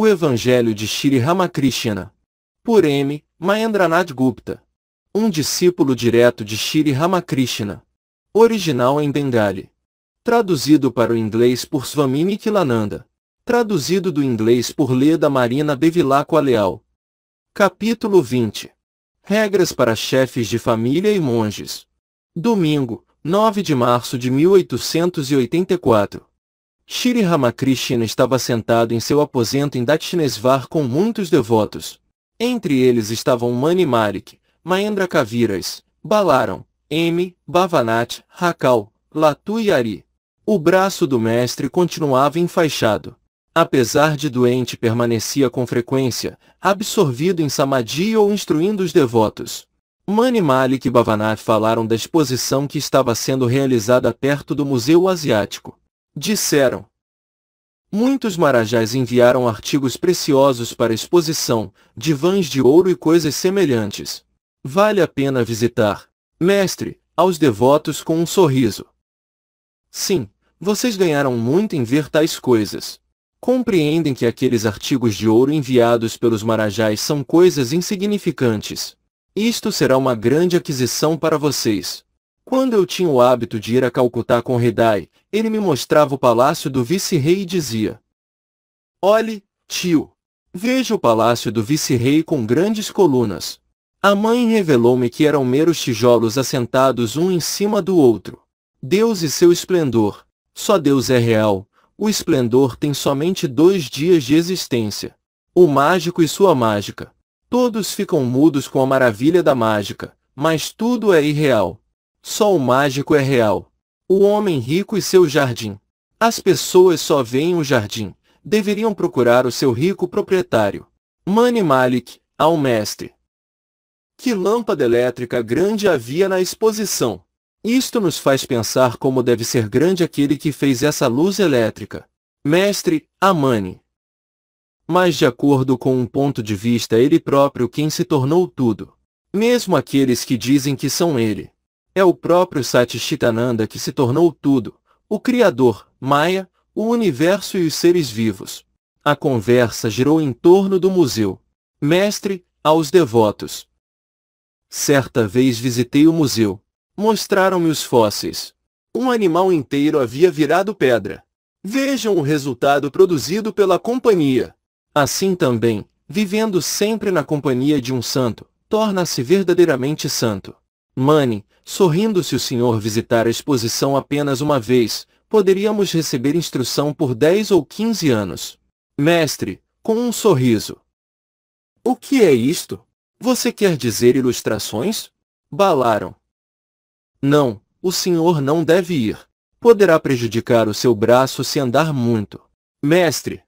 O Evangelho de Shri Ramakrishna. Por M. Mahendranath Gupta. Um discípulo direto de Shri Ramakrishna. Original em Bengali. Traduzido para o inglês por Swami Nikilananda. Traduzido do inglês por Leda Marina Bevilacqua Leal. Capítulo 20. Regras para chefes de família e monges. Domingo, 9 de março de 1884. Shri Ramakrishna estava sentado em seu aposento em Dakshinesvar com muitos devotos. Entre eles estavam Mani Marik, Mahendra Kaviras, Balaram, M, Bhavanat, Rakal, Latu e Ari. O braço do mestre continuava enfaixado. Apesar de doente permanecia com frequência, absorvido em samadhi ou instruindo os devotos. Mani Malik e Bhavanath falaram da exposição que estava sendo realizada perto do Museu Asiático disseram. Muitos marajás enviaram artigos preciosos para exposição, divãs de ouro e coisas semelhantes. Vale a pena visitar, mestre, aos devotos com um sorriso. Sim, vocês ganharam muito em ver tais coisas. Compreendem que aqueles artigos de ouro enviados pelos marajás são coisas insignificantes. Isto será uma grande aquisição para vocês. Quando eu tinha o hábito de ir a Calcutá com Redai, ele me mostrava o palácio do vice-rei e dizia: Olhe, tio, veja o palácio do vice-rei com grandes colunas. A mãe revelou-me que eram meros tijolos assentados um em cima do outro. Deus e seu esplendor. Só Deus é real. O esplendor tem somente dois dias de existência. O mágico e sua mágica. Todos ficam mudos com a maravilha da mágica, mas tudo é irreal. Só o mágico é real. O homem rico e seu jardim. As pessoas só veem o jardim. Deveriam procurar o seu rico proprietário. Mani Malik, ao mestre. Que lâmpada elétrica grande havia na exposição! Isto nos faz pensar como deve ser grande aquele que fez essa luz elétrica. Mestre, Amani. Mas de acordo com um ponto de vista ele próprio quem se tornou tudo. Mesmo aqueles que dizem que são ele. É o próprio Satchitananda que se tornou tudo, o Criador, Maya, o universo e os seres vivos. A conversa girou em torno do museu. Mestre, aos devotos. Certa vez visitei o museu. Mostraram-me os fósseis. Um animal inteiro havia virado pedra. Vejam o resultado produzido pela companhia. Assim também, vivendo sempre na companhia de um santo, torna-se verdadeiramente santo. Mani, sorrindo se o senhor visitar a exposição apenas uma vez, poderíamos receber instrução por 10 ou 15 anos. Mestre, com um sorriso. O que é isto? Você quer dizer ilustrações? Balaram. Não, o senhor não deve ir. Poderá prejudicar o seu braço se andar muito. Mestre,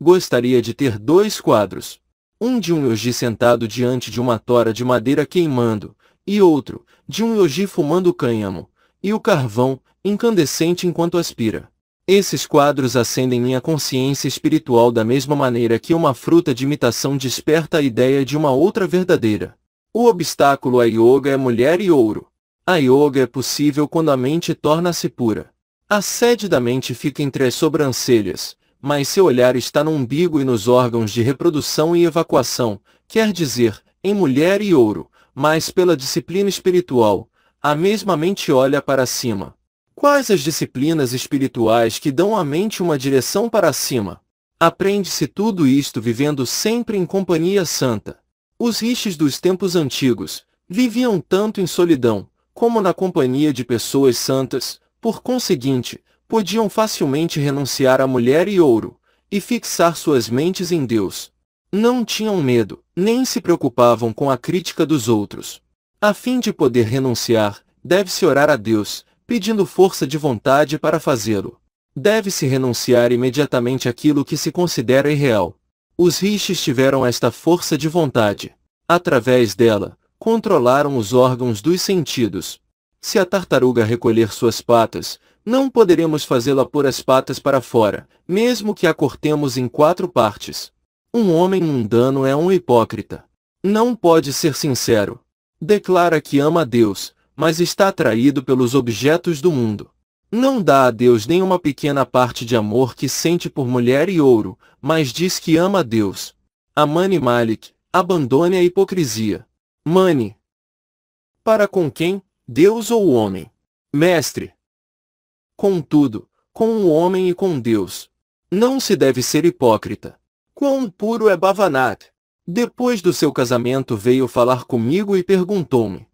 gostaria de ter dois quadros. Um de um Yogi sentado diante de uma tora de madeira queimando, e outro, de um yogi fumando cânhamo, e o carvão, incandescente enquanto aspira. Esses quadros acendem minha consciência espiritual da mesma maneira que uma fruta de imitação desperta a ideia de uma outra verdadeira. O obstáculo à yoga é mulher e ouro. A yoga é possível quando a mente torna-se pura. A sede da mente fica entre as sobrancelhas, mas seu olhar está no umbigo e nos órgãos de reprodução e evacuação, quer dizer, em mulher e ouro, mas pela disciplina espiritual, a mesma mente olha para cima. Quais as disciplinas espirituais que dão à mente uma direção para cima? Aprende-se tudo isto vivendo sempre em companhia santa. Os rixes dos tempos antigos viviam tanto em solidão, como na companhia de pessoas santas, por conseguinte, podiam facilmente renunciar à mulher e ouro, e fixar suas mentes em Deus, não tinham medo, nem se preocupavam com a crítica dos outros. A fim de poder renunciar, deve-se orar a Deus, pedindo força de vontade para fazê-lo. Deve-se renunciar imediatamente aquilo que se considera irreal. Os rishis tiveram esta força de vontade. Através dela, controlaram os órgãos dos sentidos. Se a tartaruga recolher suas patas, não poderemos fazê-la pôr as patas para fora, mesmo que a cortemos em quatro partes. Um homem mundano é um hipócrita. Não pode ser sincero. Declara que ama a Deus, mas está atraído pelos objetos do mundo. Não dá a Deus nem uma pequena parte de amor que sente por mulher e ouro, mas diz que ama a Deus. Amani Malik, abandone a hipocrisia. Mani. Para com quem? Deus ou o homem? Mestre. Contudo, com o homem e com Deus. Não se deve ser hipócrita quão puro é Bhavanat. Depois do seu casamento veio falar comigo e perguntou-me.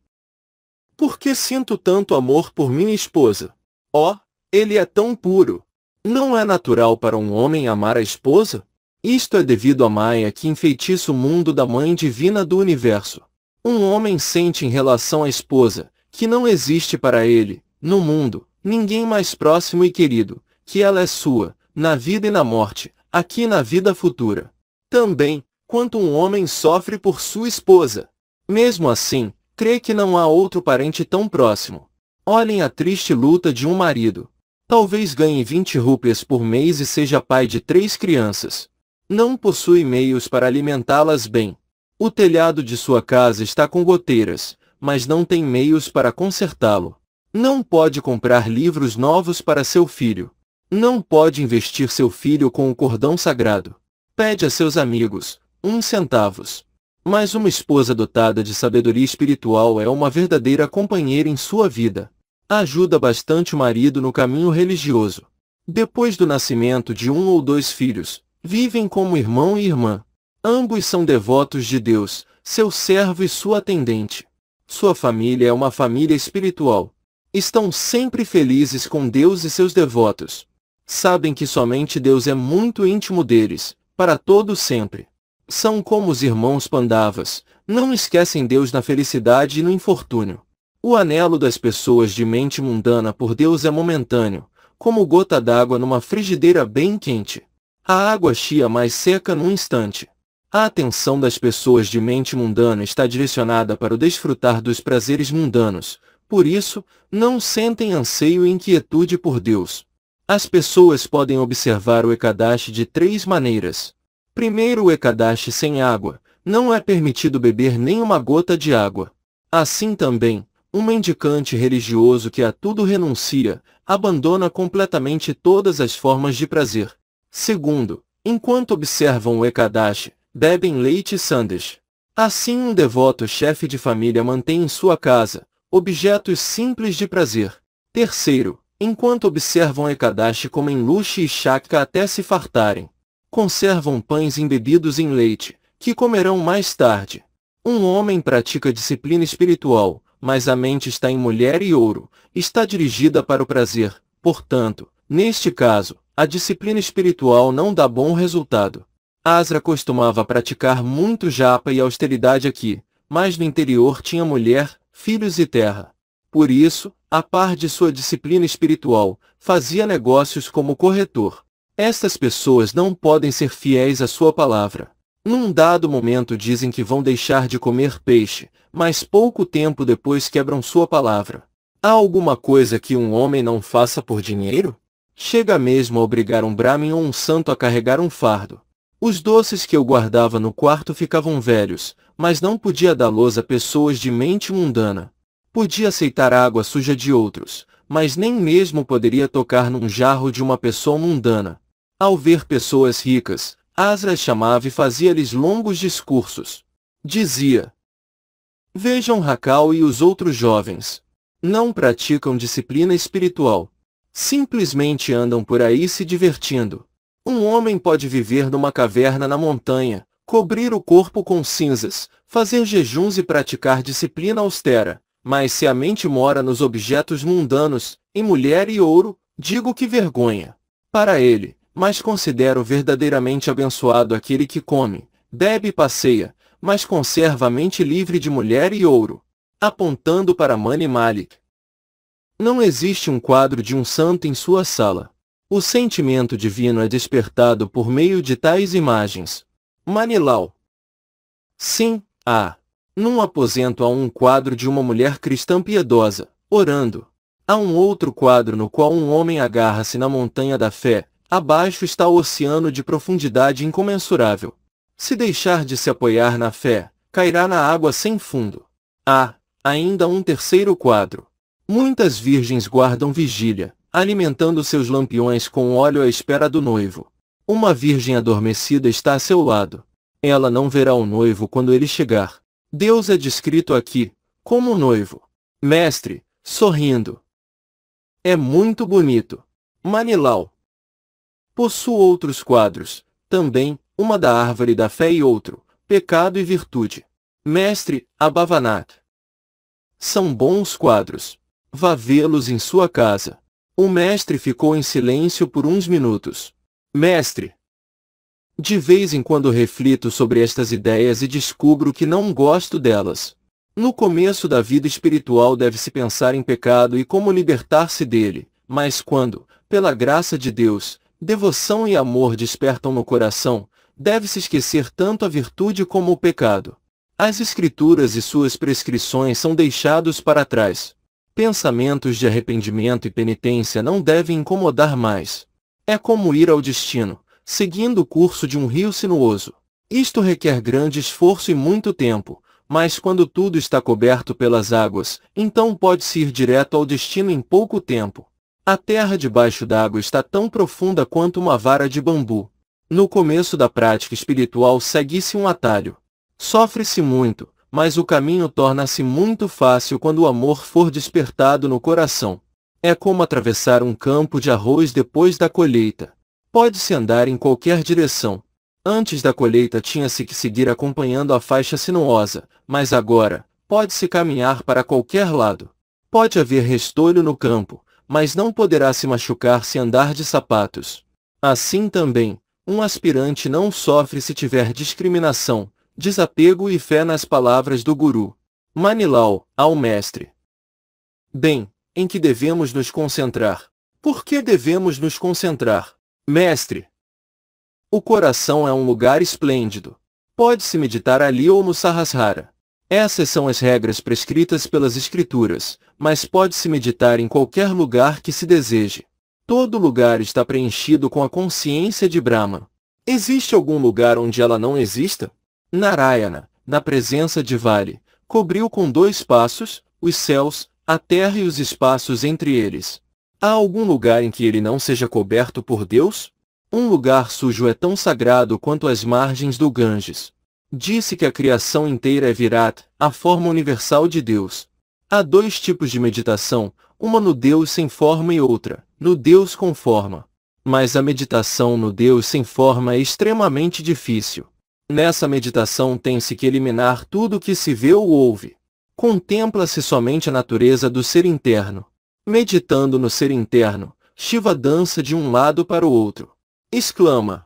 Por que sinto tanto amor por minha esposa? Oh, ele é tão puro. Não é natural para um homem amar a esposa? Isto é devido à Maia que enfeitiça o mundo da Mãe Divina do Universo. Um homem sente em relação à esposa, que não existe para ele, no mundo, ninguém mais próximo e querido, que ela é sua, na vida e na morte, aqui na vida futura. Também, quanto um homem sofre por sua esposa. Mesmo assim, crê que não há outro parente tão próximo. Olhem a triste luta de um marido. Talvez ganhe 20 rúpias por mês e seja pai de três crianças. Não possui meios para alimentá-las bem. O telhado de sua casa está com goteiras, mas não tem meios para consertá-lo. Não pode comprar livros novos para seu filho. Não pode investir seu filho com o cordão sagrado. Pede a seus amigos, uns centavos. Mas uma esposa dotada de sabedoria espiritual é uma verdadeira companheira em sua vida. Ajuda bastante o marido no caminho religioso. Depois do nascimento de um ou dois filhos, vivem como irmão e irmã. Ambos são devotos de Deus, seu servo e sua atendente. Sua família é uma família espiritual. Estão sempre felizes com Deus e seus devotos sabem que somente Deus é muito íntimo deles, para todo sempre. São como os irmãos pandavas, não esquecem Deus na felicidade e no infortúnio. O anelo das pessoas de mente mundana por Deus é momentâneo, como gota d'água numa frigideira bem quente. A água chia mais seca num instante. A atenção das pessoas de mente mundana está direcionada para o desfrutar dos prazeres mundanos, por isso, não sentem anseio e inquietude por Deus, as pessoas podem observar o Ekadashi de três maneiras. Primeiro o Ekadashi sem água. Não é permitido beber nenhuma gota de água. Assim também, um mendicante religioso que a tudo renuncia, abandona completamente todas as formas de prazer. Segundo, enquanto observam o Ekadashi, bebem leite e sandes. Assim um devoto chefe de família mantém em sua casa, objetos simples de prazer. Terceiro, enquanto observam Ekadashi comem luxo e chakra até se fartarem. Conservam pães embebidos em leite, que comerão mais tarde. Um homem pratica disciplina espiritual, mas a mente está em mulher e ouro, está dirigida para o prazer, portanto, neste caso, a disciplina espiritual não dá bom resultado. Asra costumava praticar muito japa e austeridade aqui, mas no interior tinha mulher, filhos e terra. Por isso, a par de sua disciplina espiritual, fazia negócios como corretor. Estas pessoas não podem ser fiéis à sua palavra. Num dado momento dizem que vão deixar de comer peixe, mas pouco tempo depois quebram sua palavra. Há alguma coisa que um homem não faça por dinheiro? Chega mesmo a obrigar um brahmin ou um santo a carregar um fardo. Os doces que eu guardava no quarto ficavam velhos, mas não podia dá-los a pessoas de mente mundana. Podia aceitar água suja de outros, mas nem mesmo poderia tocar num jarro de uma pessoa mundana. Ao ver pessoas ricas, Asra chamava e fazia-lhes longos discursos. Dizia, Vejam Racal e os outros jovens. Não praticam disciplina espiritual. Simplesmente andam por aí se divertindo. Um homem pode viver numa caverna na montanha, cobrir o corpo com cinzas, fazer jejuns e praticar disciplina austera, mas se a mente mora nos objetos mundanos, em mulher e ouro, digo que vergonha. Para ele, mas considero verdadeiramente abençoado aquele que come, bebe e passeia, mas conserva a mente livre de mulher e ouro. Apontando para Mani Malik. Não existe um quadro de um santo em sua sala. O sentimento divino é despertado por meio de tais imagens. Manilau. Sim, há. Ah. Num aposento há um quadro de uma mulher cristã piedosa, orando. Há um outro quadro no qual um homem agarra-se na montanha da fé. Abaixo está o oceano de profundidade incomensurável. Se deixar de se apoiar na fé, cairá na água sem fundo. Há ainda um terceiro quadro. Muitas virgens guardam vigília, alimentando seus lampiões com óleo à espera do noivo. Uma virgem adormecida está a seu lado. Ela não verá o noivo quando ele chegar. Deus é descrito aqui, como noivo. Mestre, sorrindo. É muito bonito. Manilau. Possuo outros quadros, também, uma da árvore da fé e outro, pecado e virtude. Mestre, Abavanat. São bons quadros. Vá vê-los em sua casa. O mestre ficou em silêncio por uns minutos. Mestre, de vez em quando reflito sobre estas ideias e descubro que não gosto delas. No começo da vida espiritual deve-se pensar em pecado e como libertar-se dele, mas quando, pela graça de Deus, devoção e amor despertam no coração, deve-se esquecer tanto a virtude como o pecado. As escrituras e suas prescrições são deixados para trás. Pensamentos de arrependimento e penitência não devem incomodar mais. É como ir ao destino, seguindo o curso de um rio sinuoso. Isto requer grande esforço e muito tempo, mas quando tudo está coberto pelas águas, então pode-se ir direto ao destino em pouco tempo. A terra debaixo d'água está tão profunda quanto uma vara de bambu. No começo da prática espiritual segue-se um atalho. Sofre-se muito, mas o caminho torna-se muito fácil quando o amor for despertado no coração. É como atravessar um campo de arroz depois da colheita. Pode-se andar em qualquer direção. Antes da colheita tinha-se que seguir acompanhando a faixa sinuosa, mas agora, pode-se caminhar para qualquer lado. Pode haver restolho no campo, mas não poderá se machucar se andar de sapatos. Assim também, um aspirante não sofre se tiver discriminação, desapego e fé nas palavras do Guru. Manilau, ao mestre. Bem, em que devemos nos concentrar? Por que devemos nos concentrar? Mestre, o coração é um lugar esplêndido. Pode-se meditar ali ou no Sahasrara. Essas são as regras prescritas pelas escrituras, mas pode-se meditar em qualquer lugar que se deseje. Todo lugar está preenchido com a consciência de Brahma. Existe algum lugar onde ela não exista? Narayana, na presença de Vale, cobriu com dois passos, os céus, a terra e os espaços entre eles. Há algum lugar em que ele não seja coberto por Deus? Um lugar sujo é tão sagrado quanto as margens do Ganges. Disse que a criação inteira é Virat, a forma universal de Deus. Há dois tipos de meditação, uma no Deus sem forma e outra, no Deus com forma. Mas a meditação no Deus sem forma é extremamente difícil. Nessa meditação tem-se que eliminar tudo o que se vê ou ouve. Contempla-se somente a natureza do ser interno, Meditando no ser interno, Shiva dança de um lado para o outro. Exclama.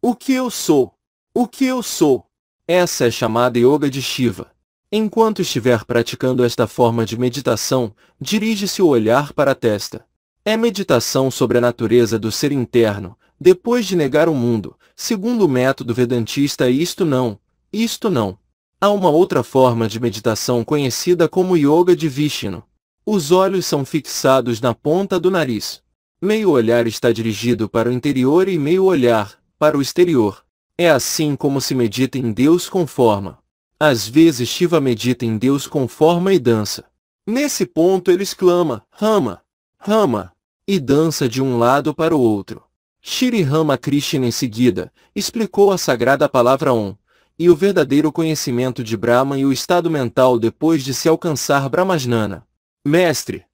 O que eu sou? O que eu sou? Essa é chamada Yoga de Shiva. Enquanto estiver praticando esta forma de meditação, dirige-se o olhar para a testa. É meditação sobre a natureza do ser interno, depois de negar o mundo, segundo o método vedantista isto não, isto não. Há uma outra forma de meditação conhecida como Yoga de Vishnu, os olhos são fixados na ponta do nariz. Meio olhar está dirigido para o interior e meio olhar, para o exterior. É assim como se medita em Deus com forma. Às vezes Shiva medita em Deus com forma e dança. Nesse ponto ele exclama, Rama, Rama, e dança de um lado para o outro. Shri Krishna em seguida, explicou a sagrada palavra Om, e o verdadeiro conhecimento de Brahma e o estado mental depois de se alcançar Brahmajnana. Mestre!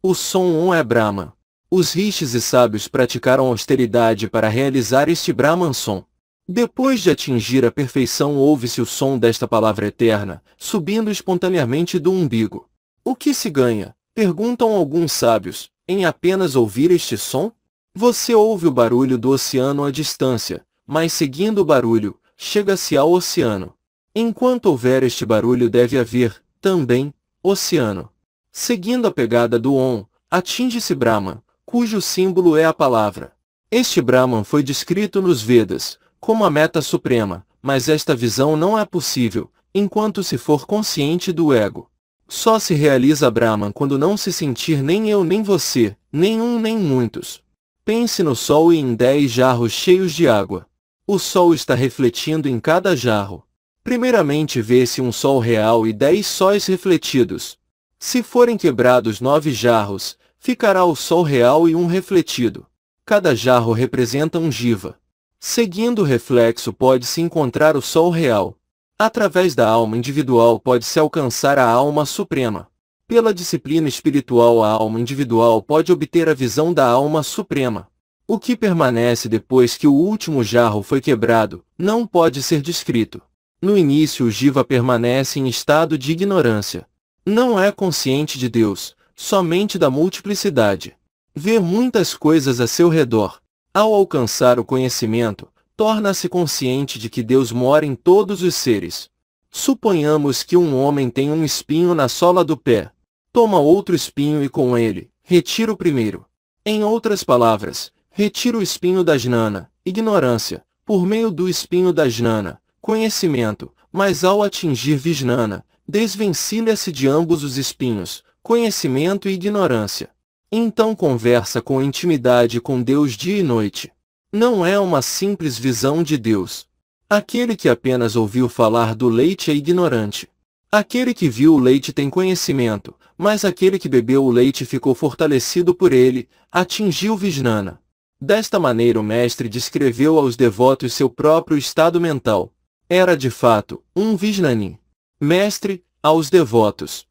O som um é Brahman. Os rishis e sábios praticaram austeridade para realizar este Brahman som. Depois de atingir a perfeição ouve-se o som desta palavra eterna, subindo espontaneamente do umbigo. O que se ganha? Perguntam alguns sábios, em apenas ouvir este som? Você ouve o barulho do oceano à distância, mas seguindo o barulho, chega-se ao oceano. Enquanto houver este barulho deve haver, também, oceano. Seguindo a pegada do Om, atinge-se Brahman, cujo símbolo é a palavra. Este Brahman foi descrito nos Vedas como a meta suprema, mas esta visão não é possível, enquanto se for consciente do ego. Só se realiza Brahman quando não se sentir nem eu nem você, nenhum nem muitos. Pense no sol e em dez jarros cheios de água. O sol está refletindo em cada jarro. Primeiramente vê-se um sol real e dez sóis refletidos, se forem quebrados nove jarros, ficará o sol real e um refletido. Cada jarro representa um jiva. Seguindo o reflexo pode-se encontrar o sol real. Através da alma individual pode-se alcançar a alma suprema. Pela disciplina espiritual a alma individual pode obter a visão da alma suprema. O que permanece depois que o último jarro foi quebrado, não pode ser descrito. No início o jiva permanece em estado de ignorância. Não é consciente de Deus, somente da multiplicidade. Vê muitas coisas a seu redor. Ao alcançar o conhecimento, torna-se consciente de que Deus mora em todos os seres. Suponhamos que um homem tem um espinho na sola do pé. Toma outro espinho e com ele, retira o primeiro. Em outras palavras, retira o espinho da jnana, ignorância, por meio do espinho da jnana, conhecimento, mas ao atingir Vijnana, Desvencilha-se de ambos os espinhos, conhecimento e ignorância. Então conversa com intimidade com Deus dia e noite. Não é uma simples visão de Deus. Aquele que apenas ouviu falar do leite é ignorante. Aquele que viu o leite tem conhecimento, mas aquele que bebeu o leite ficou fortalecido por ele, atingiu Vijnana. Desta maneira o mestre descreveu aos devotos seu próprio estado mental. Era de fato, um Vijnanin mestre, aos devotos.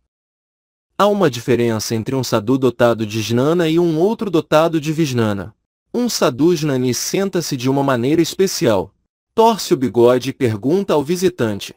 Há uma diferença entre um sadhu dotado de jnana e um outro dotado de vijnana. Um sadhu jnani senta-se de uma maneira especial. Torce o bigode e pergunta ao visitante.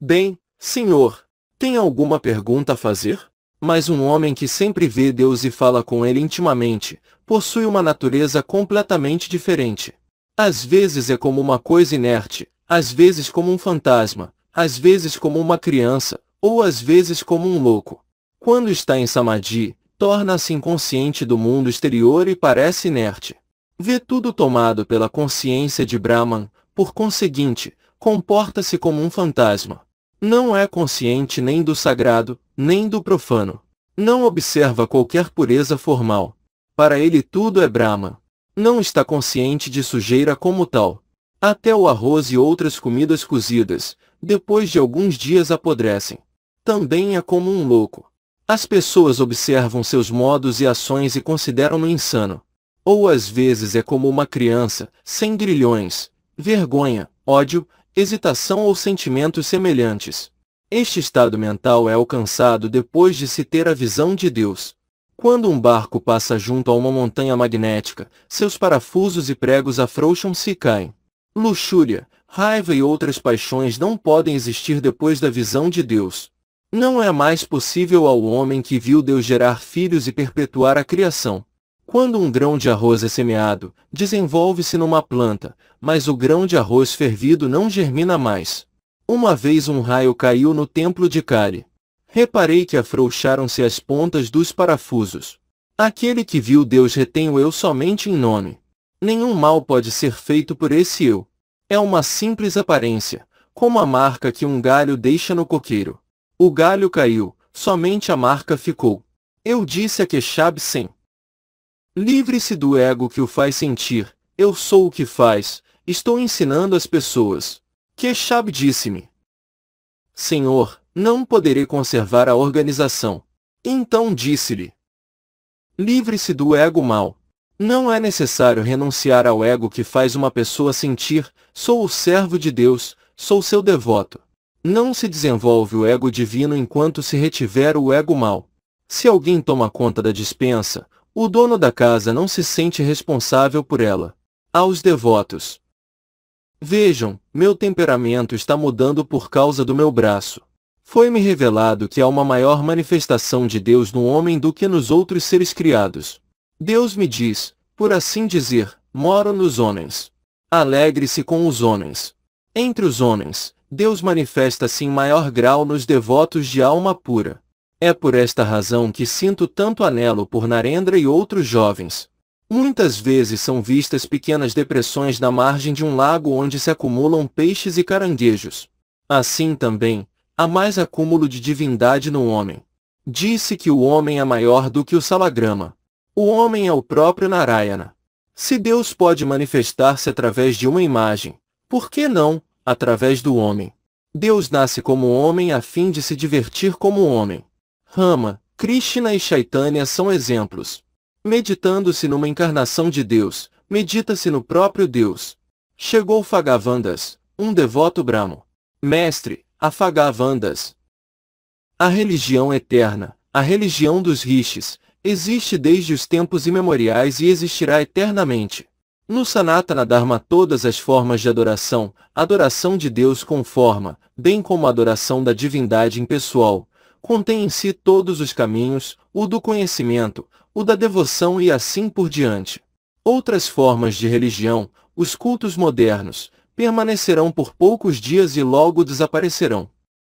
Bem, senhor, tem alguma pergunta a fazer? Mas um homem que sempre vê Deus e fala com ele intimamente, possui uma natureza completamente diferente. Às vezes é como uma coisa inerte, às vezes como um fantasma, às vezes como uma criança, ou às vezes como um louco. Quando está em samadhi, torna-se inconsciente do mundo exterior e parece inerte. Vê tudo tomado pela consciência de Brahman, por conseguinte, comporta-se como um fantasma. Não é consciente nem do sagrado, nem do profano. Não observa qualquer pureza formal. Para ele tudo é Brahman. Não está consciente de sujeira como tal. Até o arroz e outras comidas cozidas, depois de alguns dias apodrecem. Também é como um louco. As pessoas observam seus modos e ações e consideram-no insano. Ou às vezes é como uma criança, sem grilhões, vergonha, ódio, hesitação ou sentimentos semelhantes. Este estado mental é alcançado depois de se ter a visão de Deus. Quando um barco passa junto a uma montanha magnética, seus parafusos e pregos afrouxam-se e caem. Luxúria, raiva e outras paixões não podem existir depois da visão de Deus. Não é mais possível ao homem que viu Deus gerar filhos e perpetuar a criação. Quando um grão de arroz é semeado, desenvolve-se numa planta, mas o grão de arroz fervido não germina mais. Uma vez um raio caiu no templo de Cari. Reparei que afrouxaram-se as pontas dos parafusos. Aquele que viu Deus retém o eu somente em nome. Nenhum mal pode ser feito por esse eu. É uma simples aparência, como a marca que um galho deixa no coqueiro. O galho caiu, somente a marca ficou. Eu disse a Quechab sem. Livre-se do ego que o faz sentir, eu sou o que faz, estou ensinando as pessoas. Quechab disse-me. Senhor, não poderei conservar a organização. Então disse-lhe. Livre-se do ego mau, não é necessário renunciar ao ego que faz uma pessoa sentir, sou o servo de Deus, sou seu devoto. Não se desenvolve o ego divino enquanto se retiver o ego mau. Se alguém toma conta da dispensa, o dono da casa não se sente responsável por ela. Aos devotos. Vejam, meu temperamento está mudando por causa do meu braço. Foi-me revelado que há uma maior manifestação de Deus no homem do que nos outros seres criados. Deus me diz, por assim dizer, moro nos homens. Alegre-se com os homens. Entre os homens, Deus manifesta-se em maior grau nos devotos de alma pura. É por esta razão que sinto tanto anelo por Narendra e outros jovens. Muitas vezes são vistas pequenas depressões na margem de um lago onde se acumulam peixes e caranguejos. Assim também, há mais acúmulo de divindade no homem. Disse que o homem é maior do que o salagrama. O homem é o próprio Narayana. Se Deus pode manifestar-se através de uma imagem, por que não, através do homem? Deus nasce como homem a fim de se divertir como homem. Rama, Krishna e Chaitanya são exemplos. Meditando-se numa encarnação de Deus, medita-se no próprio Deus. Chegou Fagavandas, um devoto brahmo. Mestre, a Fagavandas. A religião é eterna, a religião dos rishis, existe desde os tempos imemoriais e existirá eternamente. No Sanatana Dharma todas as formas de adoração, adoração de Deus com forma, bem como a adoração da divindade impessoal, contém em si todos os caminhos, o do conhecimento, o da devoção e assim por diante. Outras formas de religião, os cultos modernos, permanecerão por poucos dias e logo desaparecerão.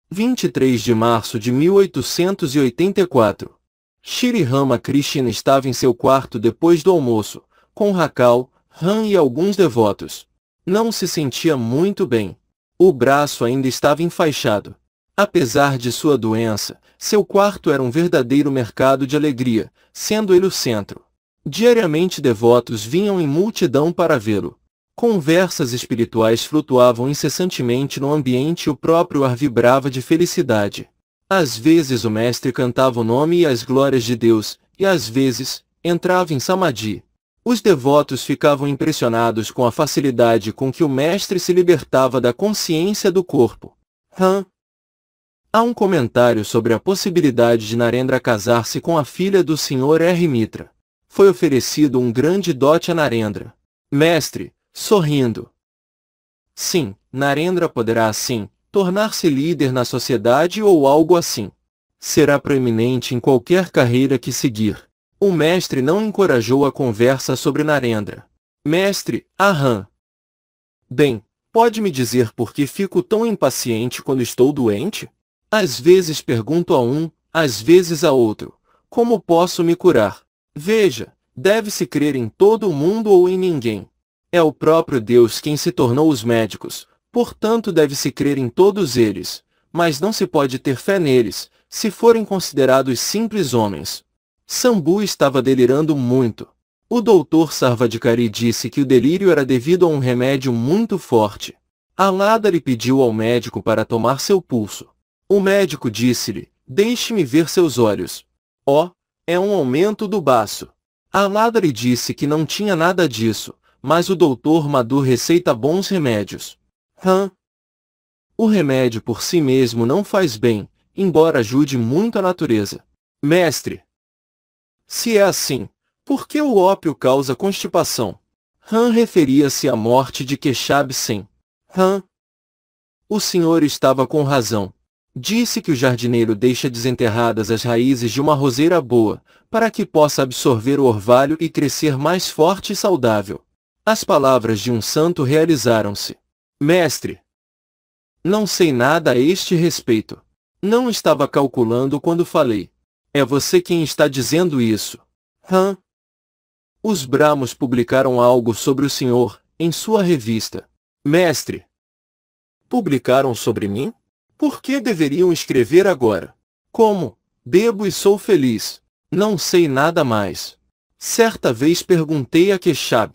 23 de março de 1884 Shri Rama Krishna estava em seu quarto depois do almoço, com Rakal, Ram e alguns devotos. Não se sentia muito bem. O braço ainda estava enfaixado. Apesar de sua doença, seu quarto era um verdadeiro mercado de alegria, sendo ele o centro. Diariamente devotos vinham em multidão para vê-lo. Conversas espirituais flutuavam incessantemente no ambiente e o próprio ar vibrava de felicidade. Às vezes o mestre cantava o nome e as glórias de Deus, e às vezes, entrava em samadhi. Os devotos ficavam impressionados com a facilidade com que o mestre se libertava da consciência do corpo. Há um comentário sobre a possibilidade de Narendra casar-se com a filha do Sr. R. Mitra. Foi oferecido um grande dote a Narendra. Mestre, sorrindo. Sim, Narendra poderá assim, tornar-se líder na sociedade ou algo assim. Será proeminente em qualquer carreira que seguir. O mestre não encorajou a conversa sobre Narendra. Mestre, Aham. Bem, pode me dizer por que fico tão impaciente quando estou doente? Às vezes pergunto a um, às vezes a outro. Como posso me curar? Veja, deve-se crer em todo o mundo ou em ninguém. É o próprio Deus quem se tornou os médicos, Portanto deve-se crer em todos eles, mas não se pode ter fé neles, se forem considerados simples homens. Sambu estava delirando muito. O doutor Sarvadikari disse que o delírio era devido a um remédio muito forte. Alada lhe pediu ao médico para tomar seu pulso. O médico disse-lhe, deixe-me ver seus olhos. Oh, é um aumento do baço. Alada lhe disse que não tinha nada disso, mas o doutor Madhu receita bons remédios. Hã? O remédio por si mesmo não faz bem, embora ajude muito a natureza. Mestre! Se é assim, por que o ópio causa constipação? Han referia-se à morte de Keshab Sen. Han? O senhor estava com razão. Disse que o jardineiro deixa desenterradas as raízes de uma roseira boa, para que possa absorver o orvalho e crescer mais forte e saudável. As palavras de um santo realizaram-se. Mestre! Não sei nada a este respeito. Não estava calculando quando falei. É você quem está dizendo isso. Hã? Os Brahmos publicaram algo sobre o senhor, em sua revista. Mestre! Publicaram sobre mim? Por que deveriam escrever agora? Como? Bebo e sou feliz. Não sei nada mais. Certa vez perguntei a Keshab.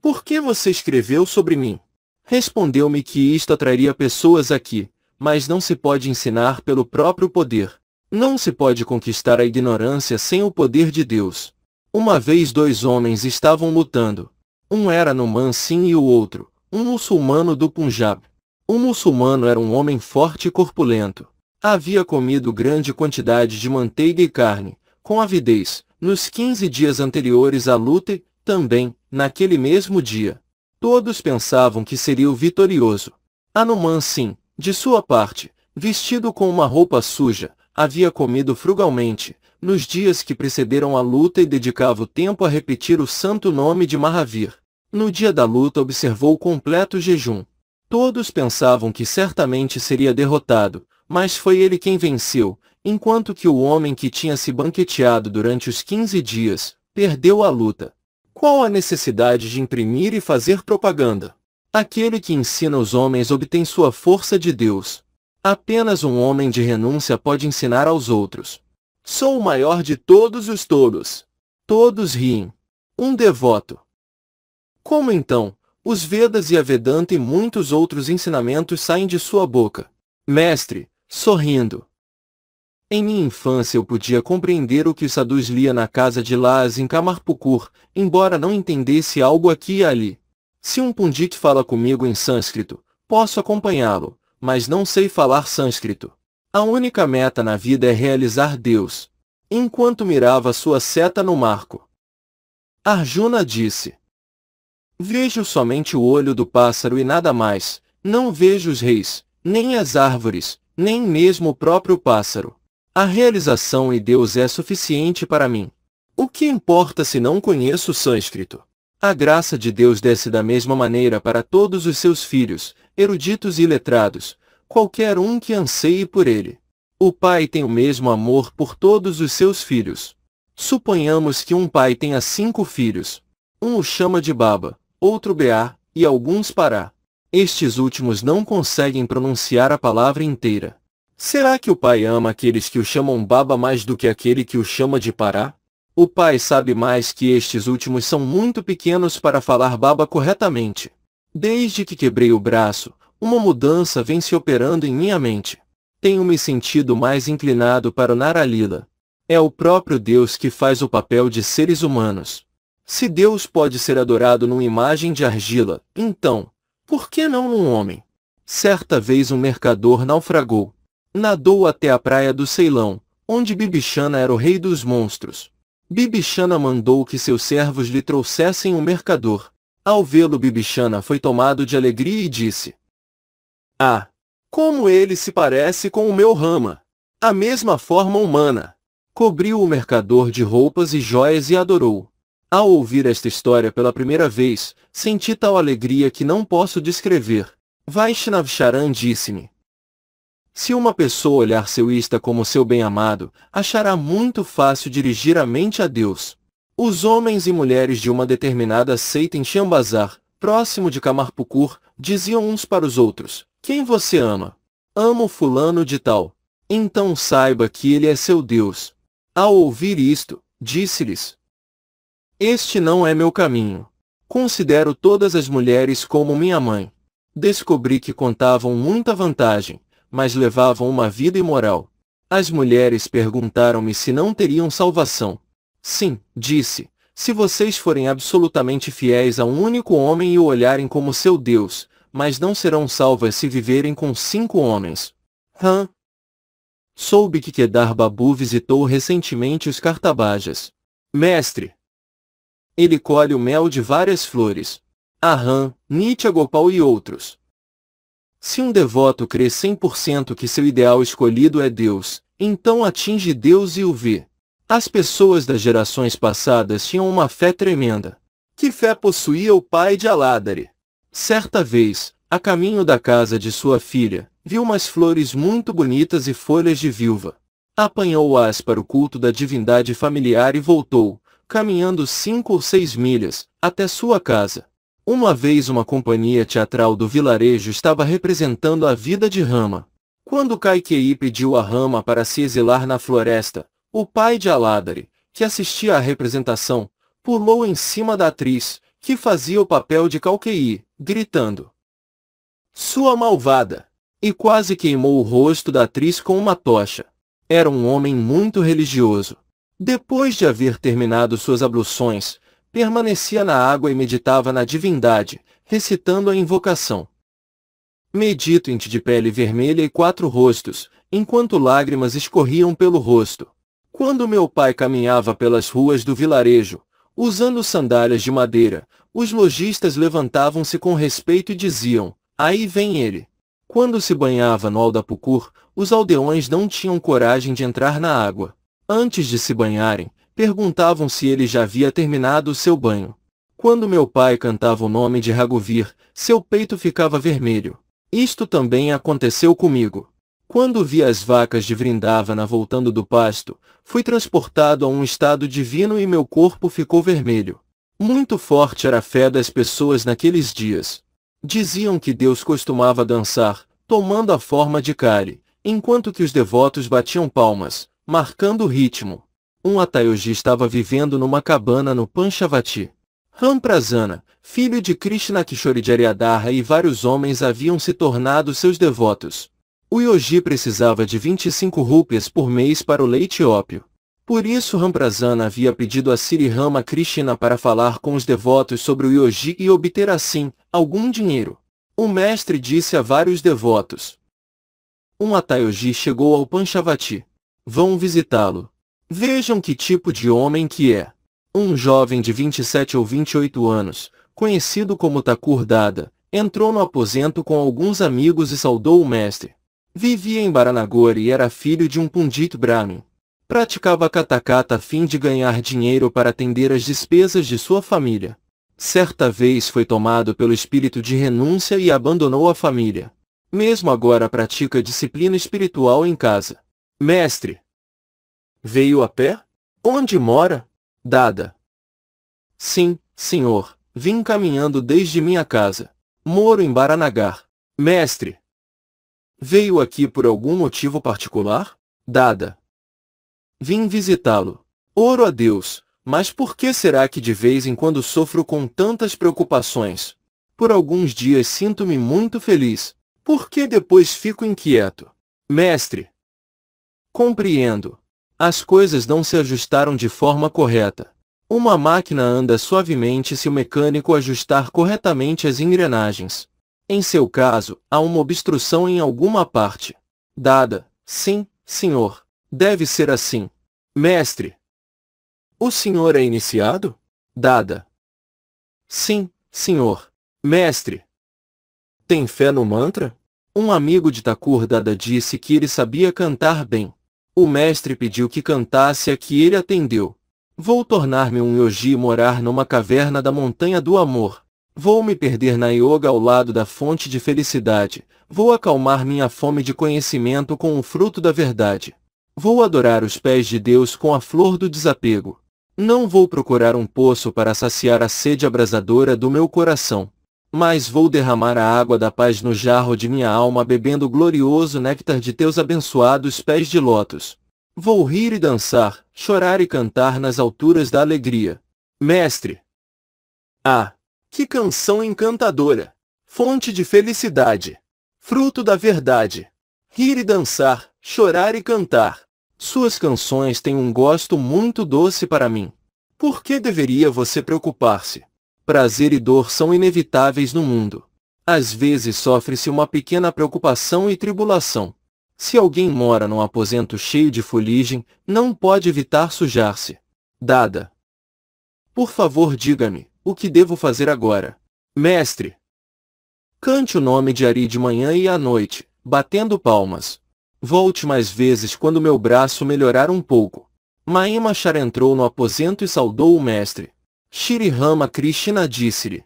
Por que você escreveu sobre mim? Respondeu-me que isto atrairia pessoas aqui, mas não se pode ensinar pelo próprio poder. Não se pode conquistar a ignorância sem o poder de Deus. Uma vez dois homens estavam lutando. Um era Numan Singh e o outro, um muçulmano do Punjab. O muçulmano era um homem forte e corpulento. Havia comido grande quantidade de manteiga e carne, com avidez, nos 15 dias anteriores à luta e, também, naquele mesmo dia, Todos pensavam que seria o vitorioso. Anuman sim, de sua parte, vestido com uma roupa suja, havia comido frugalmente, nos dias que precederam a luta e dedicava o tempo a repetir o santo nome de Mahavir. No dia da luta observou completo jejum. Todos pensavam que certamente seria derrotado, mas foi ele quem venceu, enquanto que o homem que tinha se banqueteado durante os 15 dias, perdeu a luta. Qual a necessidade de imprimir e fazer propaganda? Aquele que ensina os homens obtém sua força de Deus. Apenas um homem de renúncia pode ensinar aos outros. Sou o maior de todos os tolos. Todos riem. Um devoto. Como então, os Vedas e a Vedanta e muitos outros ensinamentos saem de sua boca? Mestre, sorrindo. Em minha infância eu podia compreender o que os sadus lia na casa de Laz em Kamarpukur, embora não entendesse algo aqui e ali. Se um pundit fala comigo em sânscrito, posso acompanhá-lo, mas não sei falar sânscrito. A única meta na vida é realizar Deus. Enquanto mirava sua seta no marco. Arjuna disse. Vejo somente o olho do pássaro e nada mais, não vejo os reis, nem as árvores, nem mesmo o próprio pássaro. A realização e Deus é suficiente para mim. O que importa se não conheço o sânscrito? A graça de Deus desce da mesma maneira para todos os seus filhos, eruditos e letrados, qualquer um que anseie por ele. O pai tem o mesmo amor por todos os seus filhos. Suponhamos que um pai tenha cinco filhos. Um o chama de Baba, outro Beá, e alguns Pará. Estes últimos não conseguem pronunciar a palavra inteira. Será que o pai ama aqueles que o chamam baba mais do que aquele que o chama de pará? O pai sabe mais que estes últimos são muito pequenos para falar baba corretamente. Desde que quebrei o braço, uma mudança vem se operando em minha mente. Tenho me sentido mais inclinado para o Naralila. É o próprio Deus que faz o papel de seres humanos. Se Deus pode ser adorado numa imagem de argila, então, por que não num homem? Certa vez um mercador naufragou nadou até a praia do Ceilão, onde Bibixana era o rei dos monstros. Bibixana mandou que seus servos lhe trouxessem um mercador. Ao vê-lo Bibixana foi tomado de alegria e disse, Ah! Como ele se parece com o meu rama! A mesma forma humana! Cobriu o mercador de roupas e joias e adorou. Ao ouvir esta história pela primeira vez, senti tal alegria que não posso descrever. Vaishnav Charan disse-me, se uma pessoa olhar seu Ista como seu bem-amado, achará muito fácil dirigir a mente a Deus. Os homens e mulheres de uma determinada seita em Chambazar, próximo de Kamarpukur, diziam uns para os outros, quem você ama? Amo fulano de tal. Então saiba que ele é seu Deus. Ao ouvir isto, disse-lhes, este não é meu caminho. Considero todas as mulheres como minha mãe. Descobri que contavam muita vantagem, mas levavam uma vida imoral. As mulheres perguntaram-me se não teriam salvação. Sim, disse, se vocês forem absolutamente fiéis a um único homem e o olharem como seu Deus, mas não serão salvas se viverem com cinco homens. Hã? Soube que Kedar Babu visitou recentemente os cartabajas. Mestre! Ele colhe o mel de várias flores. Aham, Nitya Gopal e outros. Se um devoto crê 100% que seu ideal escolhido é Deus, então atinge Deus e o vê. As pessoas das gerações passadas tinham uma fé tremenda. Que fé possuía o pai de Aládare? Certa vez, a caminho da casa de sua filha, viu umas flores muito bonitas e folhas de viúva. Apanhou-as para o culto da divindade familiar e voltou, caminhando cinco ou seis milhas, até sua casa. Uma vez uma companhia teatral do vilarejo estava representando a vida de Rama. Quando Kaikei pediu a Rama para se exilar na floresta, o pai de Aladari, que assistia à representação, pulou em cima da atriz, que fazia o papel de Kaikei, gritando. Sua malvada! E quase queimou o rosto da atriz com uma tocha. Era um homem muito religioso. Depois de haver terminado suas abluções, permanecia na água e meditava na divindade, recitando a invocação. Medito em ti de pele vermelha e quatro rostos, enquanto lágrimas escorriam pelo rosto. Quando meu pai caminhava pelas ruas do vilarejo, usando sandálias de madeira, os lojistas levantavam-se com respeito e diziam, aí vem ele. Quando se banhava no Aldapucur, os aldeões não tinham coragem de entrar na água. Antes de se banharem, perguntavam se ele já havia terminado o seu banho. Quando meu pai cantava o nome de Ragovir, seu peito ficava vermelho. Isto também aconteceu comigo. Quando vi as vacas de Vrindavana voltando do pasto, fui transportado a um estado divino e meu corpo ficou vermelho. Muito forte era a fé das pessoas naqueles dias. Diziam que Deus costumava dançar, tomando a forma de Kali, enquanto que os devotos batiam palmas, marcando o ritmo um atayogi estava vivendo numa cabana no Panchavati. Ramprasana, filho de Krishna Kishori Jariadarra e vários homens haviam se tornado seus devotos. O Yogi precisava de 25 rúpias por mês para o leite ópio. Por isso Ramprasana havia pedido a Sri Rama Krishna para falar com os devotos sobre o Yogi e obter assim, algum dinheiro. O mestre disse a vários devotos. Um Atayogi chegou ao Panchavati. Vão visitá-lo. Vejam que tipo de homem que é. Um jovem de 27 ou 28 anos, conhecido como Takur Dada, entrou no aposento com alguns amigos e saudou o mestre. Vivia em Baranagore e era filho de um pundit brahmin. Praticava katakata a fim de ganhar dinheiro para atender as despesas de sua família. Certa vez foi tomado pelo espírito de renúncia e abandonou a família. Mesmo agora pratica disciplina espiritual em casa. Mestre, Veio a pé? Onde mora? Dada. Sim, senhor. Vim caminhando desde minha casa. Moro em Baranagar. Mestre. Veio aqui por algum motivo particular? Dada. Vim visitá-lo. Oro a Deus, mas por que será que de vez em quando sofro com tantas preocupações? Por alguns dias sinto-me muito feliz. Por que depois fico inquieto? Mestre. Compreendo. As coisas não se ajustaram de forma correta. Uma máquina anda suavemente se o mecânico ajustar corretamente as engrenagens. Em seu caso, há uma obstrução em alguma parte. Dada, sim, senhor. Deve ser assim. Mestre. O senhor é iniciado? Dada. Sim, senhor. Mestre. Tem fé no mantra? Um amigo de Takur Dada disse que ele sabia cantar bem. O mestre pediu que cantasse a que ele atendeu. Vou tornar-me um yogi e morar numa caverna da montanha do amor. Vou me perder na yoga ao lado da fonte de felicidade. Vou acalmar minha fome de conhecimento com o fruto da verdade. Vou adorar os pés de Deus com a flor do desapego. Não vou procurar um poço para saciar a sede abrasadora do meu coração mas vou derramar a água da paz no jarro de minha alma bebendo o glorioso néctar de teus abençoados pés de lótus. Vou rir e dançar, chorar e cantar nas alturas da alegria. Mestre! Ah! Que canção encantadora! Fonte de felicidade! Fruto da verdade! Rir e dançar, chorar e cantar! Suas canções têm um gosto muito doce para mim. Por que deveria você preocupar-se? prazer e dor são inevitáveis no mundo. Às vezes sofre-se uma pequena preocupação e tribulação. Se alguém mora num aposento cheio de fuligem, não pode evitar sujar-se. Dada. Por favor, diga-me, o que devo fazer agora? Mestre. Cante o nome de Ari de manhã e à noite, batendo palmas. Volte mais vezes quando meu braço melhorar um pouco. Maima entrou no aposento e saudou o mestre. Shri Rama Krishna disse-lhe.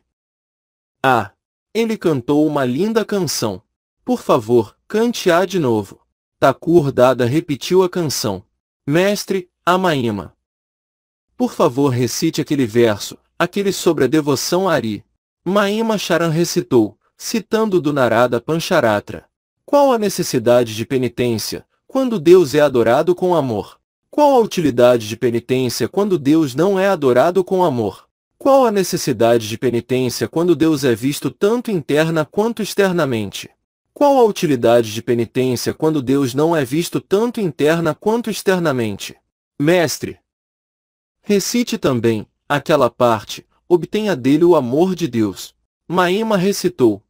Ah! Ele cantou uma linda canção. Por favor, cante-a de novo. Takur Dada repetiu a canção. Mestre, Amaima. Por favor recite aquele verso, aquele sobre a devoção a Ari. Maima Charan recitou, citando do Narada Pancharatra. Qual a necessidade de penitência, quando Deus é adorado com amor? Qual a utilidade de penitência quando Deus não é adorado com amor? Qual a necessidade de penitência quando Deus é visto tanto interna quanto externamente? Qual a utilidade de penitência quando Deus não é visto tanto interna quanto externamente? Mestre, recite também aquela parte, obtenha dele o amor de Deus. Maíma recitou: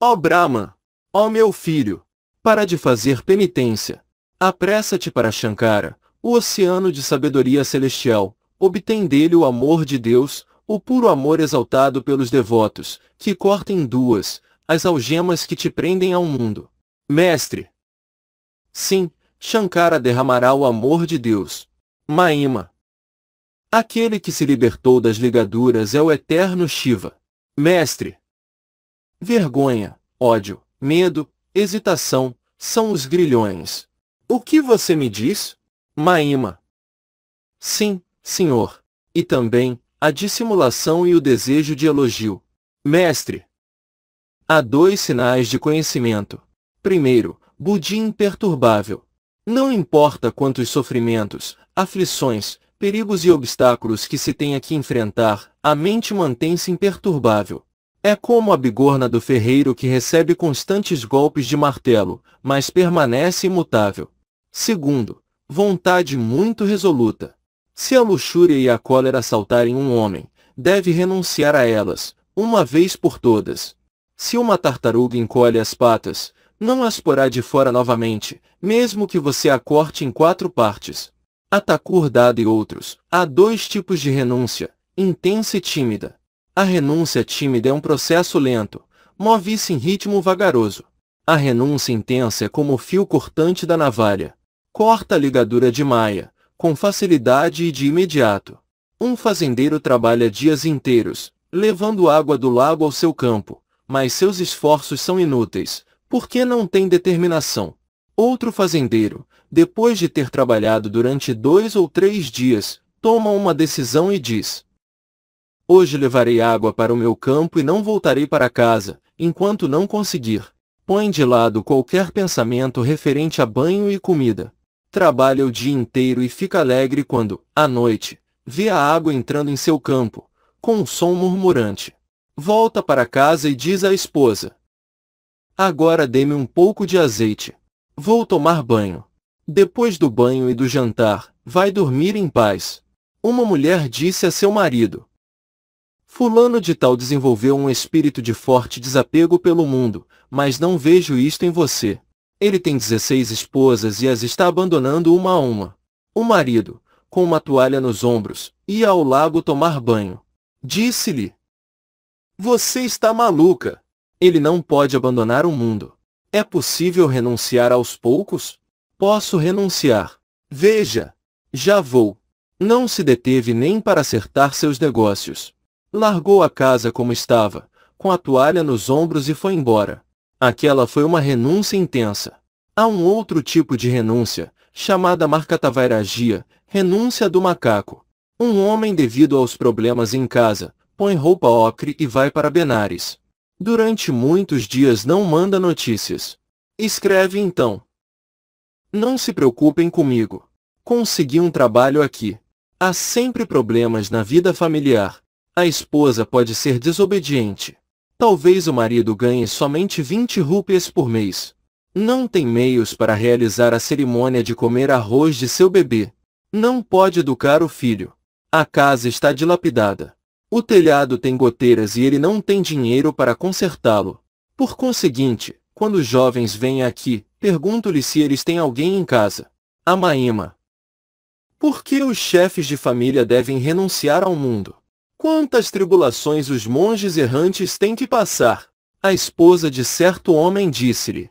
Ó oh Brahma, ó oh meu filho, para de fazer penitência. Apressa-te para Shankara, o oceano de sabedoria celestial, obtém dele o amor de Deus, o puro amor exaltado pelos devotos, que corta em duas as algemas que te prendem ao mundo. Mestre! Sim, Shankara derramará o amor de Deus. Maima! Aquele que se libertou das ligaduras é o eterno Shiva. Mestre! Vergonha, ódio, medo, hesitação, são os grilhões. O que você me diz, Maíma? Sim, senhor. E também, a dissimulação e o desejo de elogio. Mestre. Há dois sinais de conhecimento. Primeiro, Budi imperturbável. Não importa quantos sofrimentos, aflições, perigos e obstáculos que se tenha que enfrentar, a mente mantém-se imperturbável. É como a bigorna do ferreiro que recebe constantes golpes de martelo, mas permanece imutável. Segundo, vontade muito resoluta. Se a luxúria e a cólera assaltarem um homem, deve renunciar a elas, uma vez por todas. Se uma tartaruga encolhe as patas, não as porá de fora novamente, mesmo que você a corte em quatro partes. Atacur dado e outros. Há dois tipos de renúncia, intensa e tímida. A renúncia tímida é um processo lento, move-se em ritmo vagaroso. A renúncia intensa é como o fio cortante da navalha corta a ligadura de maia, com facilidade e de imediato. Um fazendeiro trabalha dias inteiros, levando água do lago ao seu campo, mas seus esforços são inúteis, porque não tem determinação. Outro fazendeiro, depois de ter trabalhado durante dois ou três dias, toma uma decisão e diz Hoje levarei água para o meu campo e não voltarei para casa, enquanto não conseguir. Põe de lado qualquer pensamento referente a banho e comida trabalha o dia inteiro e fica alegre quando, à noite, vê a água entrando em seu campo, com um som murmurante. Volta para casa e diz à esposa. Agora dê-me um pouco de azeite. Vou tomar banho. Depois do banho e do jantar, vai dormir em paz. Uma mulher disse a seu marido. Fulano de tal desenvolveu um espírito de forte desapego pelo mundo, mas não vejo isto em você. Ele tem 16 esposas e as está abandonando uma a uma. O marido, com uma toalha nos ombros, ia ao lago tomar banho. Disse-lhe: Você está maluca. Ele não pode abandonar o mundo. É possível renunciar aos poucos? Posso renunciar. Veja, já vou. Não se deteve nem para acertar seus negócios. Largou a casa como estava, com a toalha nos ombros e foi embora. Aquela foi uma renúncia intensa. Há um outro tipo de renúncia, chamada marcatavairagia, renúncia do macaco. Um homem devido aos problemas em casa, põe roupa ocre e vai para Benares. Durante muitos dias não manda notícias. Escreve então. Não se preocupem comigo. Consegui um trabalho aqui. Há sempre problemas na vida familiar. A esposa pode ser desobediente. Talvez o marido ganhe somente 20 rupias por mês. Não tem meios para realizar a cerimônia de comer arroz de seu bebê. Não pode educar o filho. A casa está dilapidada. O telhado tem goteiras e ele não tem dinheiro para consertá-lo. Por conseguinte, quando os jovens vêm aqui, pergunto-lhe se eles têm alguém em casa. A Por que os chefes de família devem renunciar ao mundo? Quantas tribulações os monges errantes têm que passar? A esposa de certo homem disse-lhe.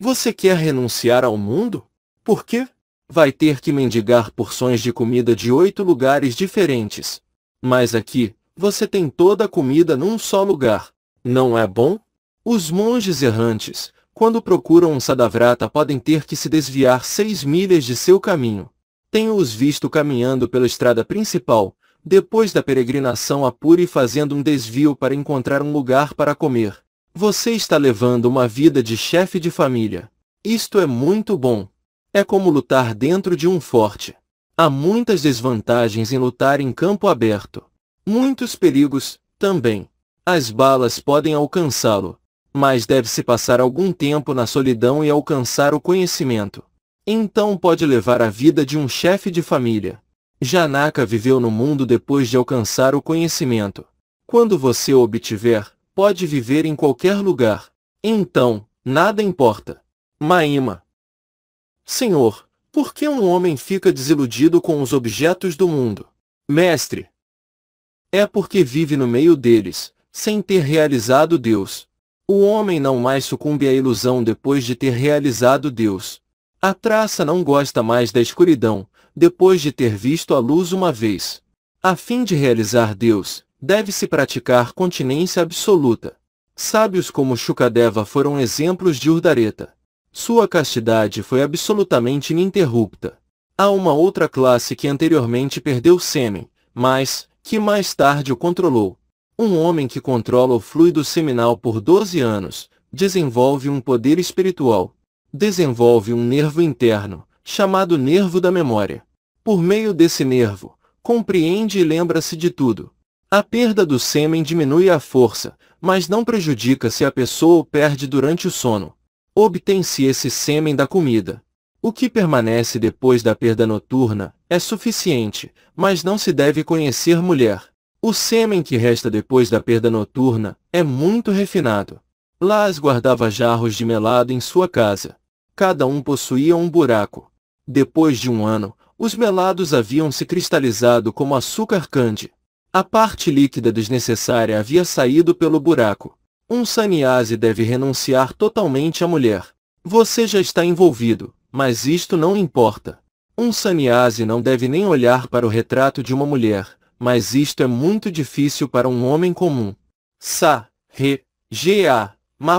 Você quer renunciar ao mundo? Por quê? Vai ter que mendigar porções de comida de oito lugares diferentes. Mas aqui, você tem toda a comida num só lugar. Não é bom? Os monges errantes, quando procuram um sadavrata podem ter que se desviar seis milhas de seu caminho. Tenho-os visto caminhando pela estrada principal, depois da peregrinação a Puri fazendo um desvio para encontrar um lugar para comer. Você está levando uma vida de chefe de família. Isto é muito bom. É como lutar dentro de um forte. Há muitas desvantagens em lutar em campo aberto. Muitos perigos, também. As balas podem alcançá-lo. Mas deve-se passar algum tempo na solidão e alcançar o conhecimento. Então pode levar a vida de um chefe de família. Janaka viveu no mundo depois de alcançar o conhecimento. Quando você o obtiver, pode viver em qualquer lugar. Então, nada importa. Maima. Senhor, por que um homem fica desiludido com os objetos do mundo? Mestre. É porque vive no meio deles, sem ter realizado Deus. O homem não mais sucumbe à ilusão depois de ter realizado Deus. A traça não gosta mais da escuridão, depois de ter visto a luz uma vez. A fim de realizar Deus, deve-se praticar continência absoluta. Sábios como Shukadeva foram exemplos de Urdareta. Sua castidade foi absolutamente ininterrupta. Há uma outra classe que anteriormente perdeu sêmen, mas, que mais tarde o controlou. Um homem que controla o fluido seminal por 12 anos, desenvolve um poder espiritual. Desenvolve um nervo interno, chamado nervo da memória. Por meio desse nervo, compreende e lembra-se de tudo. A perda do sêmen diminui a força, mas não prejudica se a pessoa o perde durante o sono. Obtém-se esse sêmen da comida. O que permanece depois da perda noturna é suficiente, mas não se deve conhecer mulher. O sêmen que resta depois da perda noturna é muito refinado. Lás guardava jarros de melado em sua casa. Cada um possuía um buraco. Depois de um ano, os melados haviam se cristalizado como açúcar candy. A parte líquida desnecessária havia saído pelo buraco. Um saniase deve renunciar totalmente à mulher. Você já está envolvido, mas isto não importa. Um saniase não deve nem olhar para o retrato de uma mulher, mas isto é muito difícil para um homem comum. Sa, Re, Ga,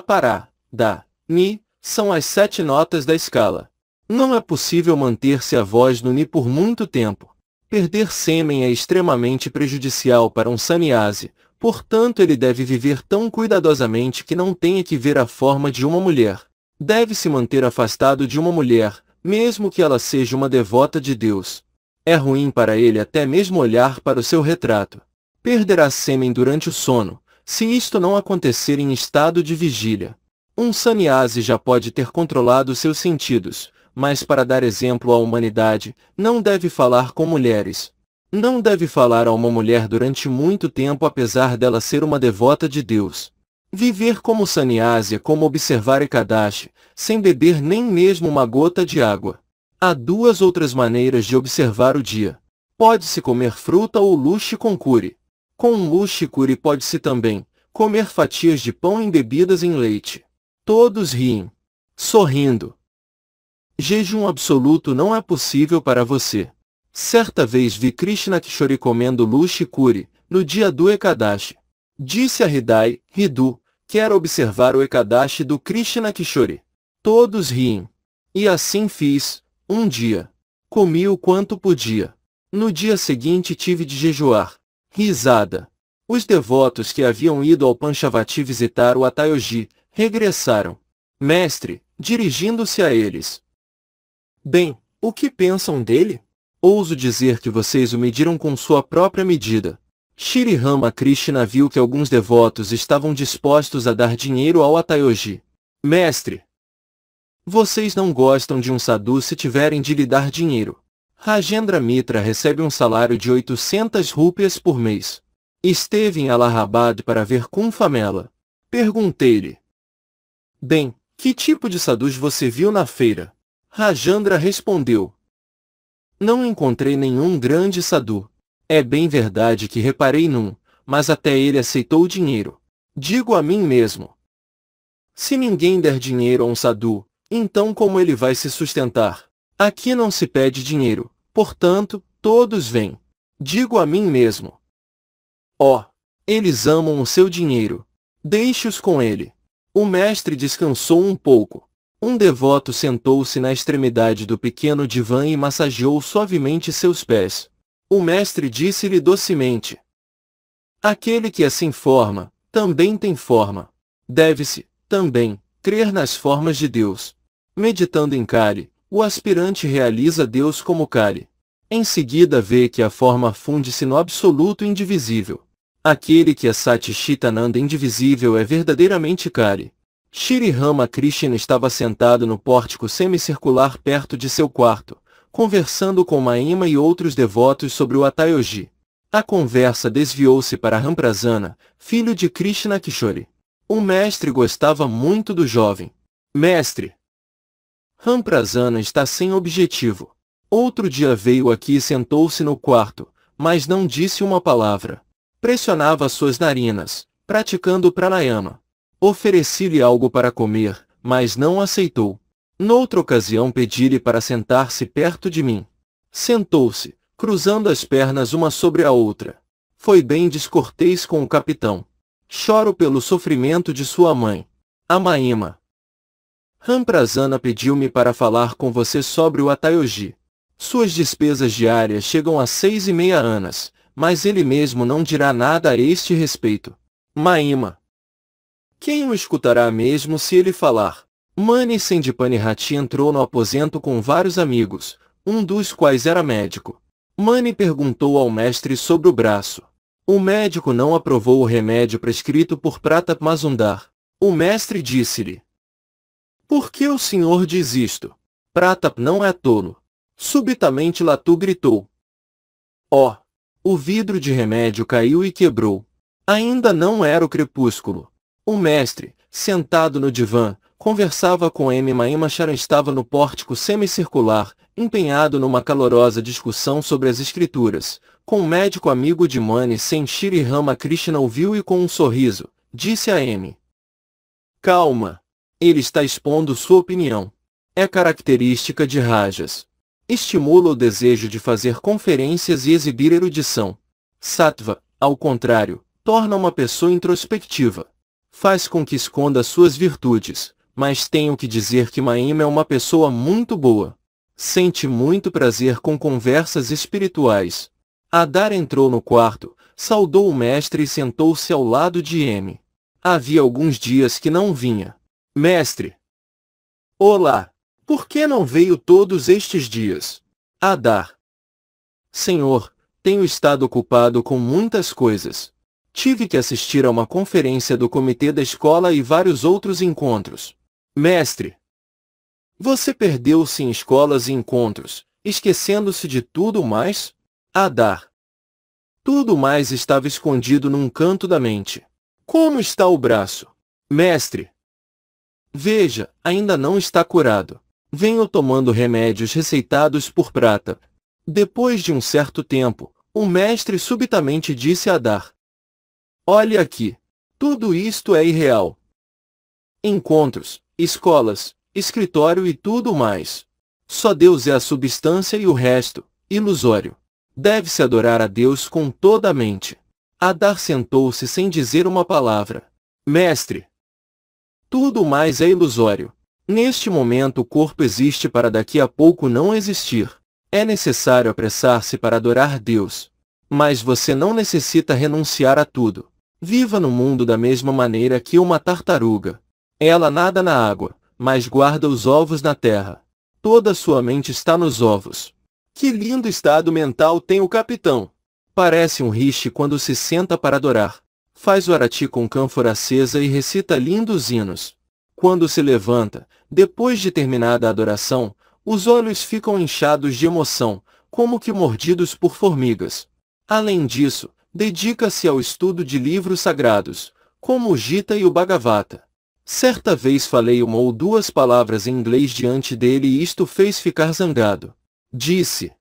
pará, Da, Ni, são as sete notas da escala. Não é possível manter-se a voz no Ni por muito tempo. Perder sêmen é extremamente prejudicial para um sannyasi, portanto ele deve viver tão cuidadosamente que não tenha que ver a forma de uma mulher. Deve se manter afastado de uma mulher, mesmo que ela seja uma devota de Deus. É ruim para ele até mesmo olhar para o seu retrato. Perderá sêmen durante o sono, se isto não acontecer em estado de vigília. Um sannyasi já pode ter controlado seus sentidos, mas para dar exemplo à humanidade, não deve falar com mulheres. Não deve falar a uma mulher durante muito tempo apesar dela ser uma devota de Deus. Viver como Saniásia, como observar Ekadashi, sem beber nem mesmo uma gota de água. Há duas outras maneiras de observar o dia. Pode-se comer fruta ou luxo com curi. Com luxo lushi curi pode-se também comer fatias de pão embebidas em leite. Todos riem. Sorrindo. Jejum absoluto não é possível para você. Certa vez vi Krishna Kishori comendo luxo kuri no dia do Ekadashi. Disse a Hidai, Hidu, quero observar o Ekadashi do Krishna Kishori. Todos riem. E assim fiz, um dia. Comi o quanto podia. No dia seguinte tive de jejuar. Risada. Os devotos que haviam ido ao Panchavati visitar o Atayoji, regressaram. Mestre, dirigindo-se a eles, Bem, o que pensam dele? Ouso dizer que vocês o mediram com sua própria medida. Shri Rama Krishna viu que alguns devotos estavam dispostos a dar dinheiro ao Atayoji. Mestre! Vocês não gostam de um sadhu se tiverem de lhe dar dinheiro. Rajendra Mitra recebe um salário de 800 rupias por mês. Esteve em Allahabad para ver com famela. Perguntei-lhe. Bem, que tipo de sadhus você viu na feira? Rajandra respondeu. Não encontrei nenhum grande sadhu. É bem verdade que reparei num, mas até ele aceitou o dinheiro. Digo a mim mesmo. Se ninguém der dinheiro a um sadhu, então como ele vai se sustentar? Aqui não se pede dinheiro, portanto, todos vêm. Digo a mim mesmo. Ó, oh, eles amam o seu dinheiro. Deixe-os com ele. O mestre descansou um pouco. Um devoto sentou-se na extremidade do pequeno divã e massageou suavemente seus pés. O mestre disse-lhe docemente. Aquele que assim forma, também tem forma. Deve-se, também, crer nas formas de Deus. Meditando em Kali, o aspirante realiza Deus como Kali. Em seguida vê que a forma funde-se no absoluto indivisível. Aquele que é Satchitananda indivisível é verdadeiramente Kali. Shri Ramakrishna estava sentado no pórtico semicircular perto de seu quarto, conversando com Maima e outros devotos sobre o Atayoji. A conversa desviou-se para Ramprasana, filho de Krishna Kishori. O mestre gostava muito do jovem. Mestre! Ramprasana está sem objetivo. Outro dia veio aqui e sentou-se no quarto, mas não disse uma palavra. Pressionava suas narinas, praticando pranayama. Ofereci-lhe algo para comer, mas não aceitou. Noutra ocasião pedi-lhe para sentar-se perto de mim. Sentou-se, cruzando as pernas uma sobre a outra. Foi bem descortês com o capitão. Choro pelo sofrimento de sua mãe. Amaíma. Ramprazana pediu-me para falar com você sobre o Atayoji. Suas despesas diárias chegam a seis e meia anos, mas ele mesmo não dirá nada a este respeito. Maíma. Quem o escutará mesmo se ele falar? Mani Sendipani entrou no aposento com vários amigos, um dos quais era médico. Mani perguntou ao mestre sobre o braço. O médico não aprovou o remédio prescrito por Prata Mazundar. O mestre disse-lhe. Por que o senhor diz isto? Pratap não é tolo. Subitamente Latu gritou. Ó! Oh, o vidro de remédio caiu e quebrou. Ainda não era o crepúsculo. Um mestre, sentado no divã, conversava com M. Emma Sharon estava no pórtico semicircular, empenhado numa calorosa discussão sobre as escrituras. Com o um médico amigo de Mani Senshiri Rama Krishna ouviu e com um sorriso, disse a M. Calma. Ele está expondo sua opinião. É característica de Rajas. Estimula o desejo de fazer conferências e exibir erudição. Sattva, ao contrário, torna uma pessoa introspectiva faz com que esconda suas virtudes, mas tenho que dizer que Maíma é uma pessoa muito boa. Sente muito prazer com conversas espirituais. Adar entrou no quarto, saudou o mestre e sentou-se ao lado de M. Havia alguns dias que não vinha. Mestre! Olá! Por que não veio todos estes dias? Adar. Senhor, tenho estado ocupado com muitas coisas. Tive que assistir a uma conferência do comitê da escola e vários outros encontros. Mestre, você perdeu-se em escolas e encontros, esquecendo-se de tudo mais? Adar, ah, Tudo mais estava escondido num canto da mente. Como está o braço? Mestre, Veja, ainda não está curado. Venho tomando remédios receitados por prata. Depois de um certo tempo, o mestre subitamente disse a Adar. Olha aqui. Tudo isto é irreal. Encontros, escolas, escritório e tudo mais. Só Deus é a substância e o resto, ilusório. Deve-se adorar a Deus com toda a mente. Adar sentou-se sem dizer uma palavra. Mestre! Tudo mais é ilusório. Neste momento o corpo existe para daqui a pouco não existir. É necessário apressar-se para adorar Deus. Mas você não necessita renunciar a tudo. Viva no mundo da mesma maneira que uma tartaruga. Ela nada na água, mas guarda os ovos na terra. Toda sua mente está nos ovos. Que lindo estado mental tem o capitão! Parece um riche quando se senta para adorar. Faz o arati com cânfora acesa e recita lindos hinos. Quando se levanta, depois de terminada a adoração, os olhos ficam inchados de emoção, como que mordidos por formigas. Além disso, dedica-se ao estudo de livros sagrados, como o Gita e o Bhagavata. Certa vez falei uma ou duas palavras em inglês diante dele e isto fez ficar zangado. Disse: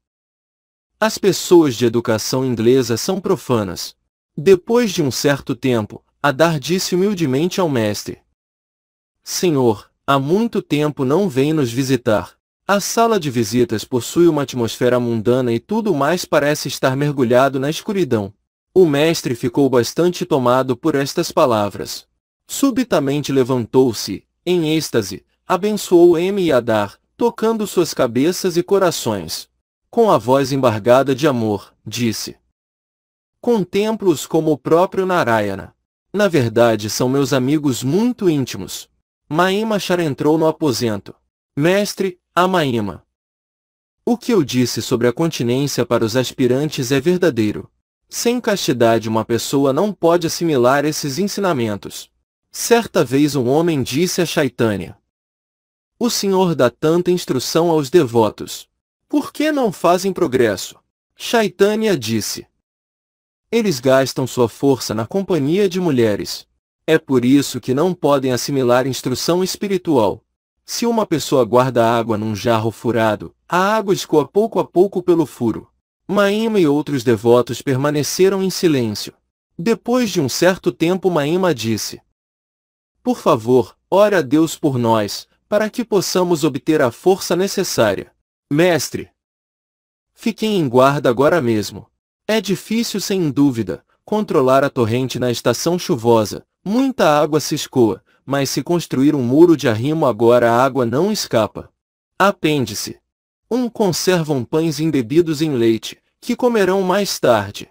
As pessoas de educação inglesa são profanas. Depois de um certo tempo, Adar disse humildemente ao mestre: Senhor, há muito tempo não vem nos visitar. A sala de visitas possui uma atmosfera mundana e tudo mais parece estar mergulhado na escuridão. O mestre ficou bastante tomado por estas palavras. Subitamente levantou-se, em êxtase, abençoou M e Adar, tocando suas cabeças e corações. Com a voz embargada de amor, disse. Contemplo-os como o próprio Narayana. Na verdade são meus amigos muito íntimos. Maíma Char entrou no aposento. Mestre, a Amaíma. O que eu disse sobre a continência para os aspirantes é verdadeiro. Sem castidade uma pessoa não pode assimilar esses ensinamentos. Certa vez um homem disse a Chaitanya, O Senhor dá tanta instrução aos devotos. Por que não fazem progresso? Chaitanya disse, Eles gastam sua força na companhia de mulheres. É por isso que não podem assimilar instrução espiritual. Se uma pessoa guarda água num jarro furado, a água escoa pouco a pouco pelo furo. Maíma e outros devotos permaneceram em silêncio. Depois de um certo tempo Maíma disse, Por favor, ore a Deus por nós, para que possamos obter a força necessária. Mestre, fiquem em guarda agora mesmo. É difícil sem dúvida, controlar a torrente na estação chuvosa. Muita água se escoa, mas se construir um muro de arrimo agora a água não escapa. Apêndice um conservam pães embebidos em leite, que comerão mais tarde.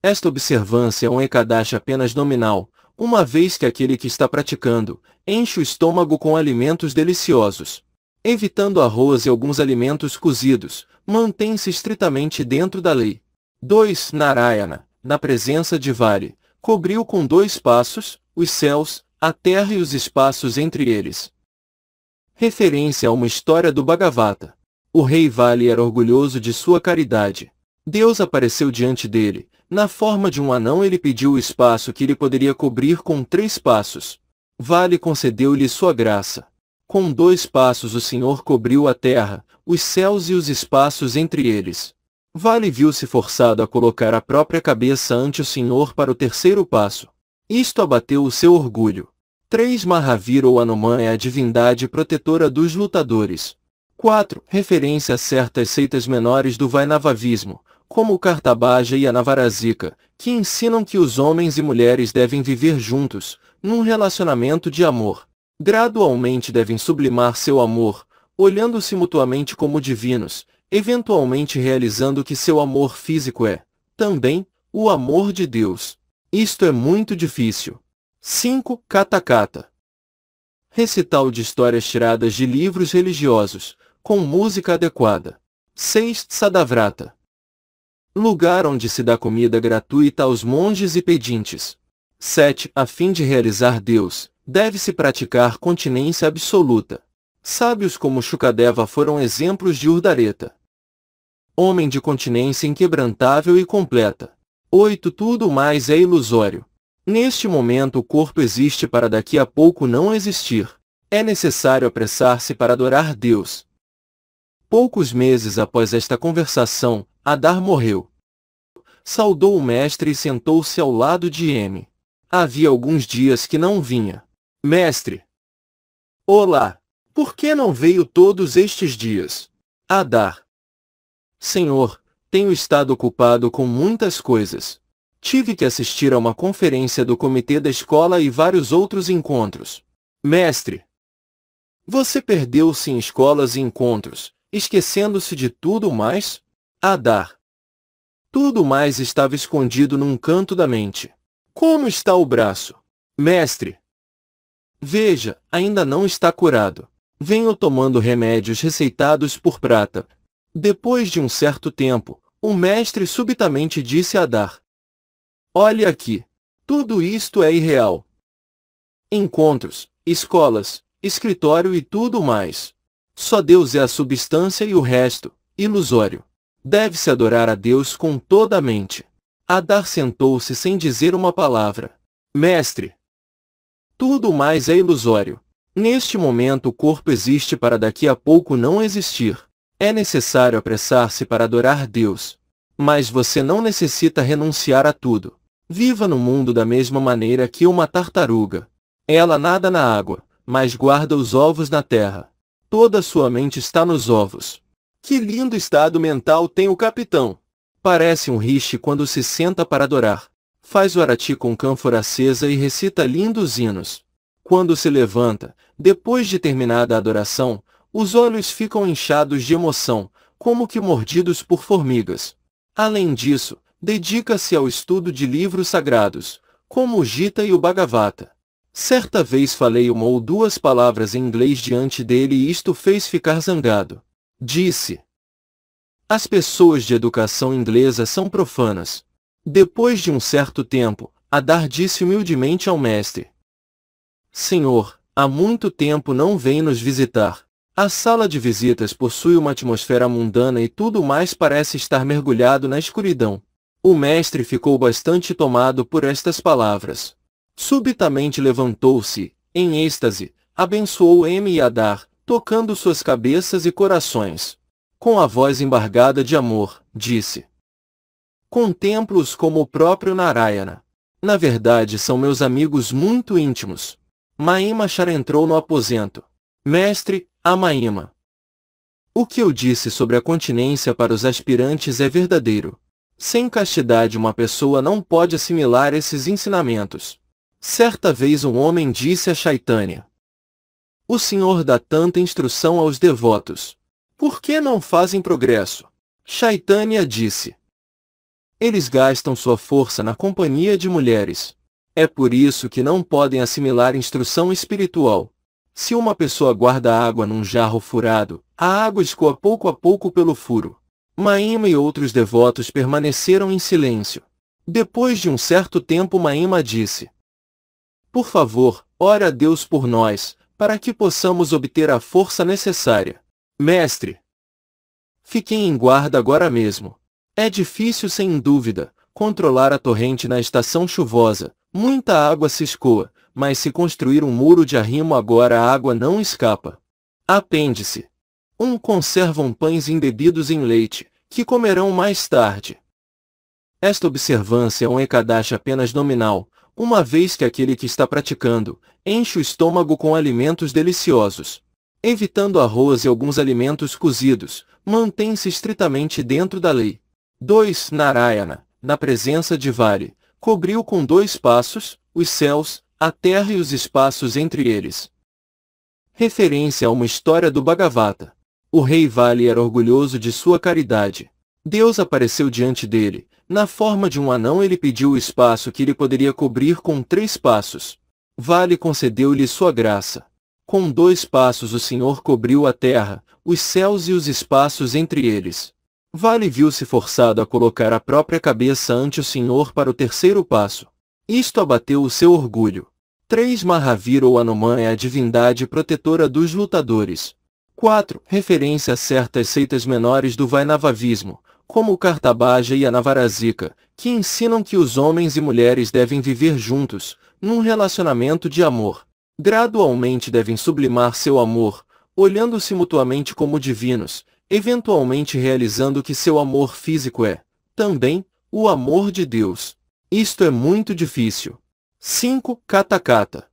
Esta observância é um ekadash apenas nominal, uma vez que aquele que está praticando, enche o estômago com alimentos deliciosos. Evitando arroz e alguns alimentos cozidos, mantém-se estritamente dentro da lei. 2. Narayana, na presença de Vale, cobriu com dois passos, os céus, a terra e os espaços entre eles. Referência a uma história do Bhagavata. O rei Vale era orgulhoso de sua caridade. Deus apareceu diante dele. Na forma de um anão ele pediu o espaço que ele poderia cobrir com três passos. Vale concedeu-lhe sua graça. Com dois passos o Senhor cobriu a terra, os céus e os espaços entre eles. Vale viu-se forçado a colocar a própria cabeça ante o Senhor para o terceiro passo. Isto abateu o seu orgulho. Três Mahavira ou Anuman é a divindade protetora dos lutadores. 4. Referência a certas seitas menores do Vainavavismo, como o Cartabaja e a Navarazika, que ensinam que os homens e mulheres devem viver juntos, num relacionamento de amor. Gradualmente devem sublimar seu amor, olhando-se mutuamente como divinos, eventualmente realizando que seu amor físico é, também, o amor de Deus. Isto é muito difícil. 5. Katakata Recital de histórias tiradas de livros religiosos, com música adequada. 6. Sadavrata. Lugar onde se dá comida gratuita aos monges e pedintes. 7. A fim de realizar Deus, deve-se praticar continência absoluta. Sábios como Shukadeva foram exemplos de Urdareta. Homem de continência inquebrantável e completa. 8. Tudo mais é ilusório. Neste momento o corpo existe para daqui a pouco não existir. É necessário apressar-se para adorar Deus, Poucos meses após esta conversação, Adar morreu. Saudou o mestre e sentou-se ao lado de M. Havia alguns dias que não vinha. Mestre! Olá! Por que não veio todos estes dias? Adar! Senhor, tenho estado ocupado com muitas coisas. Tive que assistir a uma conferência do comitê da escola e vários outros encontros. Mestre! Você perdeu-se em escolas e encontros, esquecendo-se de tudo mais, a dar. Tudo mais estava escondido num canto da mente. Como está o braço? Mestre! Veja, ainda não está curado. Venho tomando remédios receitados por prata. Depois de um certo tempo, o mestre subitamente disse a Dar. Olhe aqui. Tudo isto é irreal. Encontros, escolas, escritório e tudo mais. Só Deus é a substância e o resto, ilusório. Deve-se adorar a Deus com toda a mente. Adar sentou-se sem dizer uma palavra. Mestre! Tudo mais é ilusório. Neste momento o corpo existe para daqui a pouco não existir. É necessário apressar-se para adorar Deus. Mas você não necessita renunciar a tudo. Viva no mundo da mesma maneira que uma tartaruga. Ela nada na água, mas guarda os ovos na terra. Toda sua mente está nos ovos. Que lindo estado mental tem o capitão! Parece um rishi quando se senta para adorar. Faz o arati com cânfora acesa e recita lindos hinos. Quando se levanta, depois de terminada a adoração, os olhos ficam inchados de emoção, como que mordidos por formigas. Além disso, dedica-se ao estudo de livros sagrados, como o Gita e o Bhagavata. Certa vez falei uma ou duas palavras em inglês diante dele e isto fez ficar zangado. Disse. As pessoas de educação inglesa são profanas. Depois de um certo tempo, Adar disse humildemente ao mestre. Senhor, há muito tempo não vem nos visitar. A sala de visitas possui uma atmosfera mundana e tudo mais parece estar mergulhado na escuridão. O mestre ficou bastante tomado por estas palavras. Subitamente levantou-se, em êxtase, abençoou M e Adar, tocando suas cabeças e corações. Com a voz embargada de amor, disse. Contemplo-os como o próprio Narayana. Na verdade são meus amigos muito íntimos. Maimachar entrou no aposento. Mestre, Amaima. O que eu disse sobre a continência para os aspirantes é verdadeiro. Sem castidade uma pessoa não pode assimilar esses ensinamentos. Certa vez um homem disse a Chaitanya. O Senhor dá tanta instrução aos devotos. Por que não fazem progresso? Chaitanya disse. Eles gastam sua força na companhia de mulheres. É por isso que não podem assimilar instrução espiritual. Se uma pessoa guarda água num jarro furado, a água escoa pouco a pouco pelo furo. Maíma e outros devotos permaneceram em silêncio. Depois de um certo tempo Maíma disse, por favor, ore a Deus por nós, para que possamos obter a força necessária. Mestre! Fiquem em guarda agora mesmo. É difícil, sem dúvida, controlar a torrente na estação chuvosa. Muita água se escoa, mas se construir um muro de arrimo agora a água não escapa. Apêndice. Um conservam pães embebidos em leite, que comerão mais tarde. Esta observância é um ekadash apenas nominal, uma vez que aquele que está praticando, enche o estômago com alimentos deliciosos. Evitando arroz e alguns alimentos cozidos, mantém-se estritamente dentro da lei. 2. Narayana, na presença de Vare, cobriu com dois passos, os céus, a terra e os espaços entre eles. Referência a uma história do Bhagavata. O rei Vale era orgulhoso de sua caridade. Deus apareceu diante dele, na forma de um anão ele pediu o espaço que ele poderia cobrir com três passos. Vale concedeu-lhe sua graça. Com dois passos o Senhor cobriu a terra, os céus e os espaços entre eles. Vale viu-se forçado a colocar a própria cabeça ante o Senhor para o terceiro passo. Isto abateu o seu orgulho. 3. Mahavira ou Anumã é a divindade protetora dos lutadores. 4. Referência a certas seitas menores do Vainavavismo, como o Cartabaja e a Navarazika, que ensinam que os homens e mulheres devem viver juntos, num relacionamento de amor. Gradualmente devem sublimar seu amor, olhando-se mutuamente como divinos, eventualmente realizando que seu amor físico é, também, o amor de Deus. Isto é muito difícil. 5. Katakata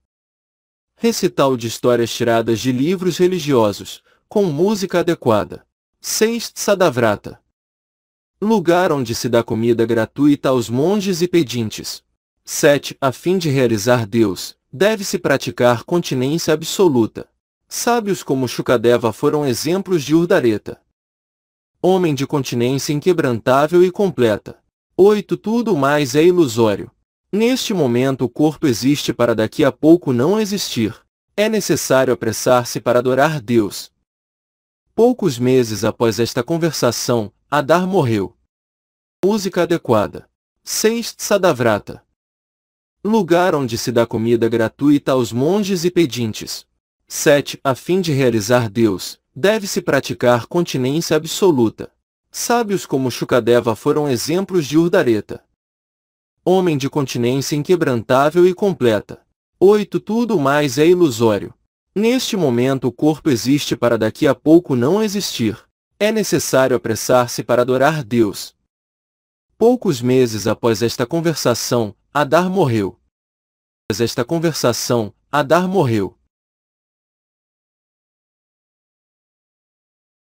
Recital de histórias tiradas de livros religiosos, com música adequada. 6. Sadavrata lugar onde se dá comida gratuita aos monges e pedintes. 7. A fim de realizar Deus, deve-se praticar continência absoluta. Sábios como Shukadeva foram exemplos de Urdareta. Homem de continência inquebrantável e completa. 8. Tudo mais é ilusório. Neste momento o corpo existe para daqui a pouco não existir. É necessário apressar-se para adorar Deus. Poucos meses após esta conversação, Adar morreu. Música adequada. Seis Sadavrata. Lugar onde se dá comida gratuita aos monges e pedintes. 7. A fim de realizar Deus, deve-se praticar continência absoluta. Sábios como Shukadeva foram exemplos de Urdareta. Homem de continência inquebrantável e completa. 8. Tudo mais é ilusório. Neste momento o corpo existe para daqui a pouco não existir. É necessário apressar-se para adorar Deus. Poucos meses após esta conversação, Adar morreu. Após esta conversação, Adar morreu.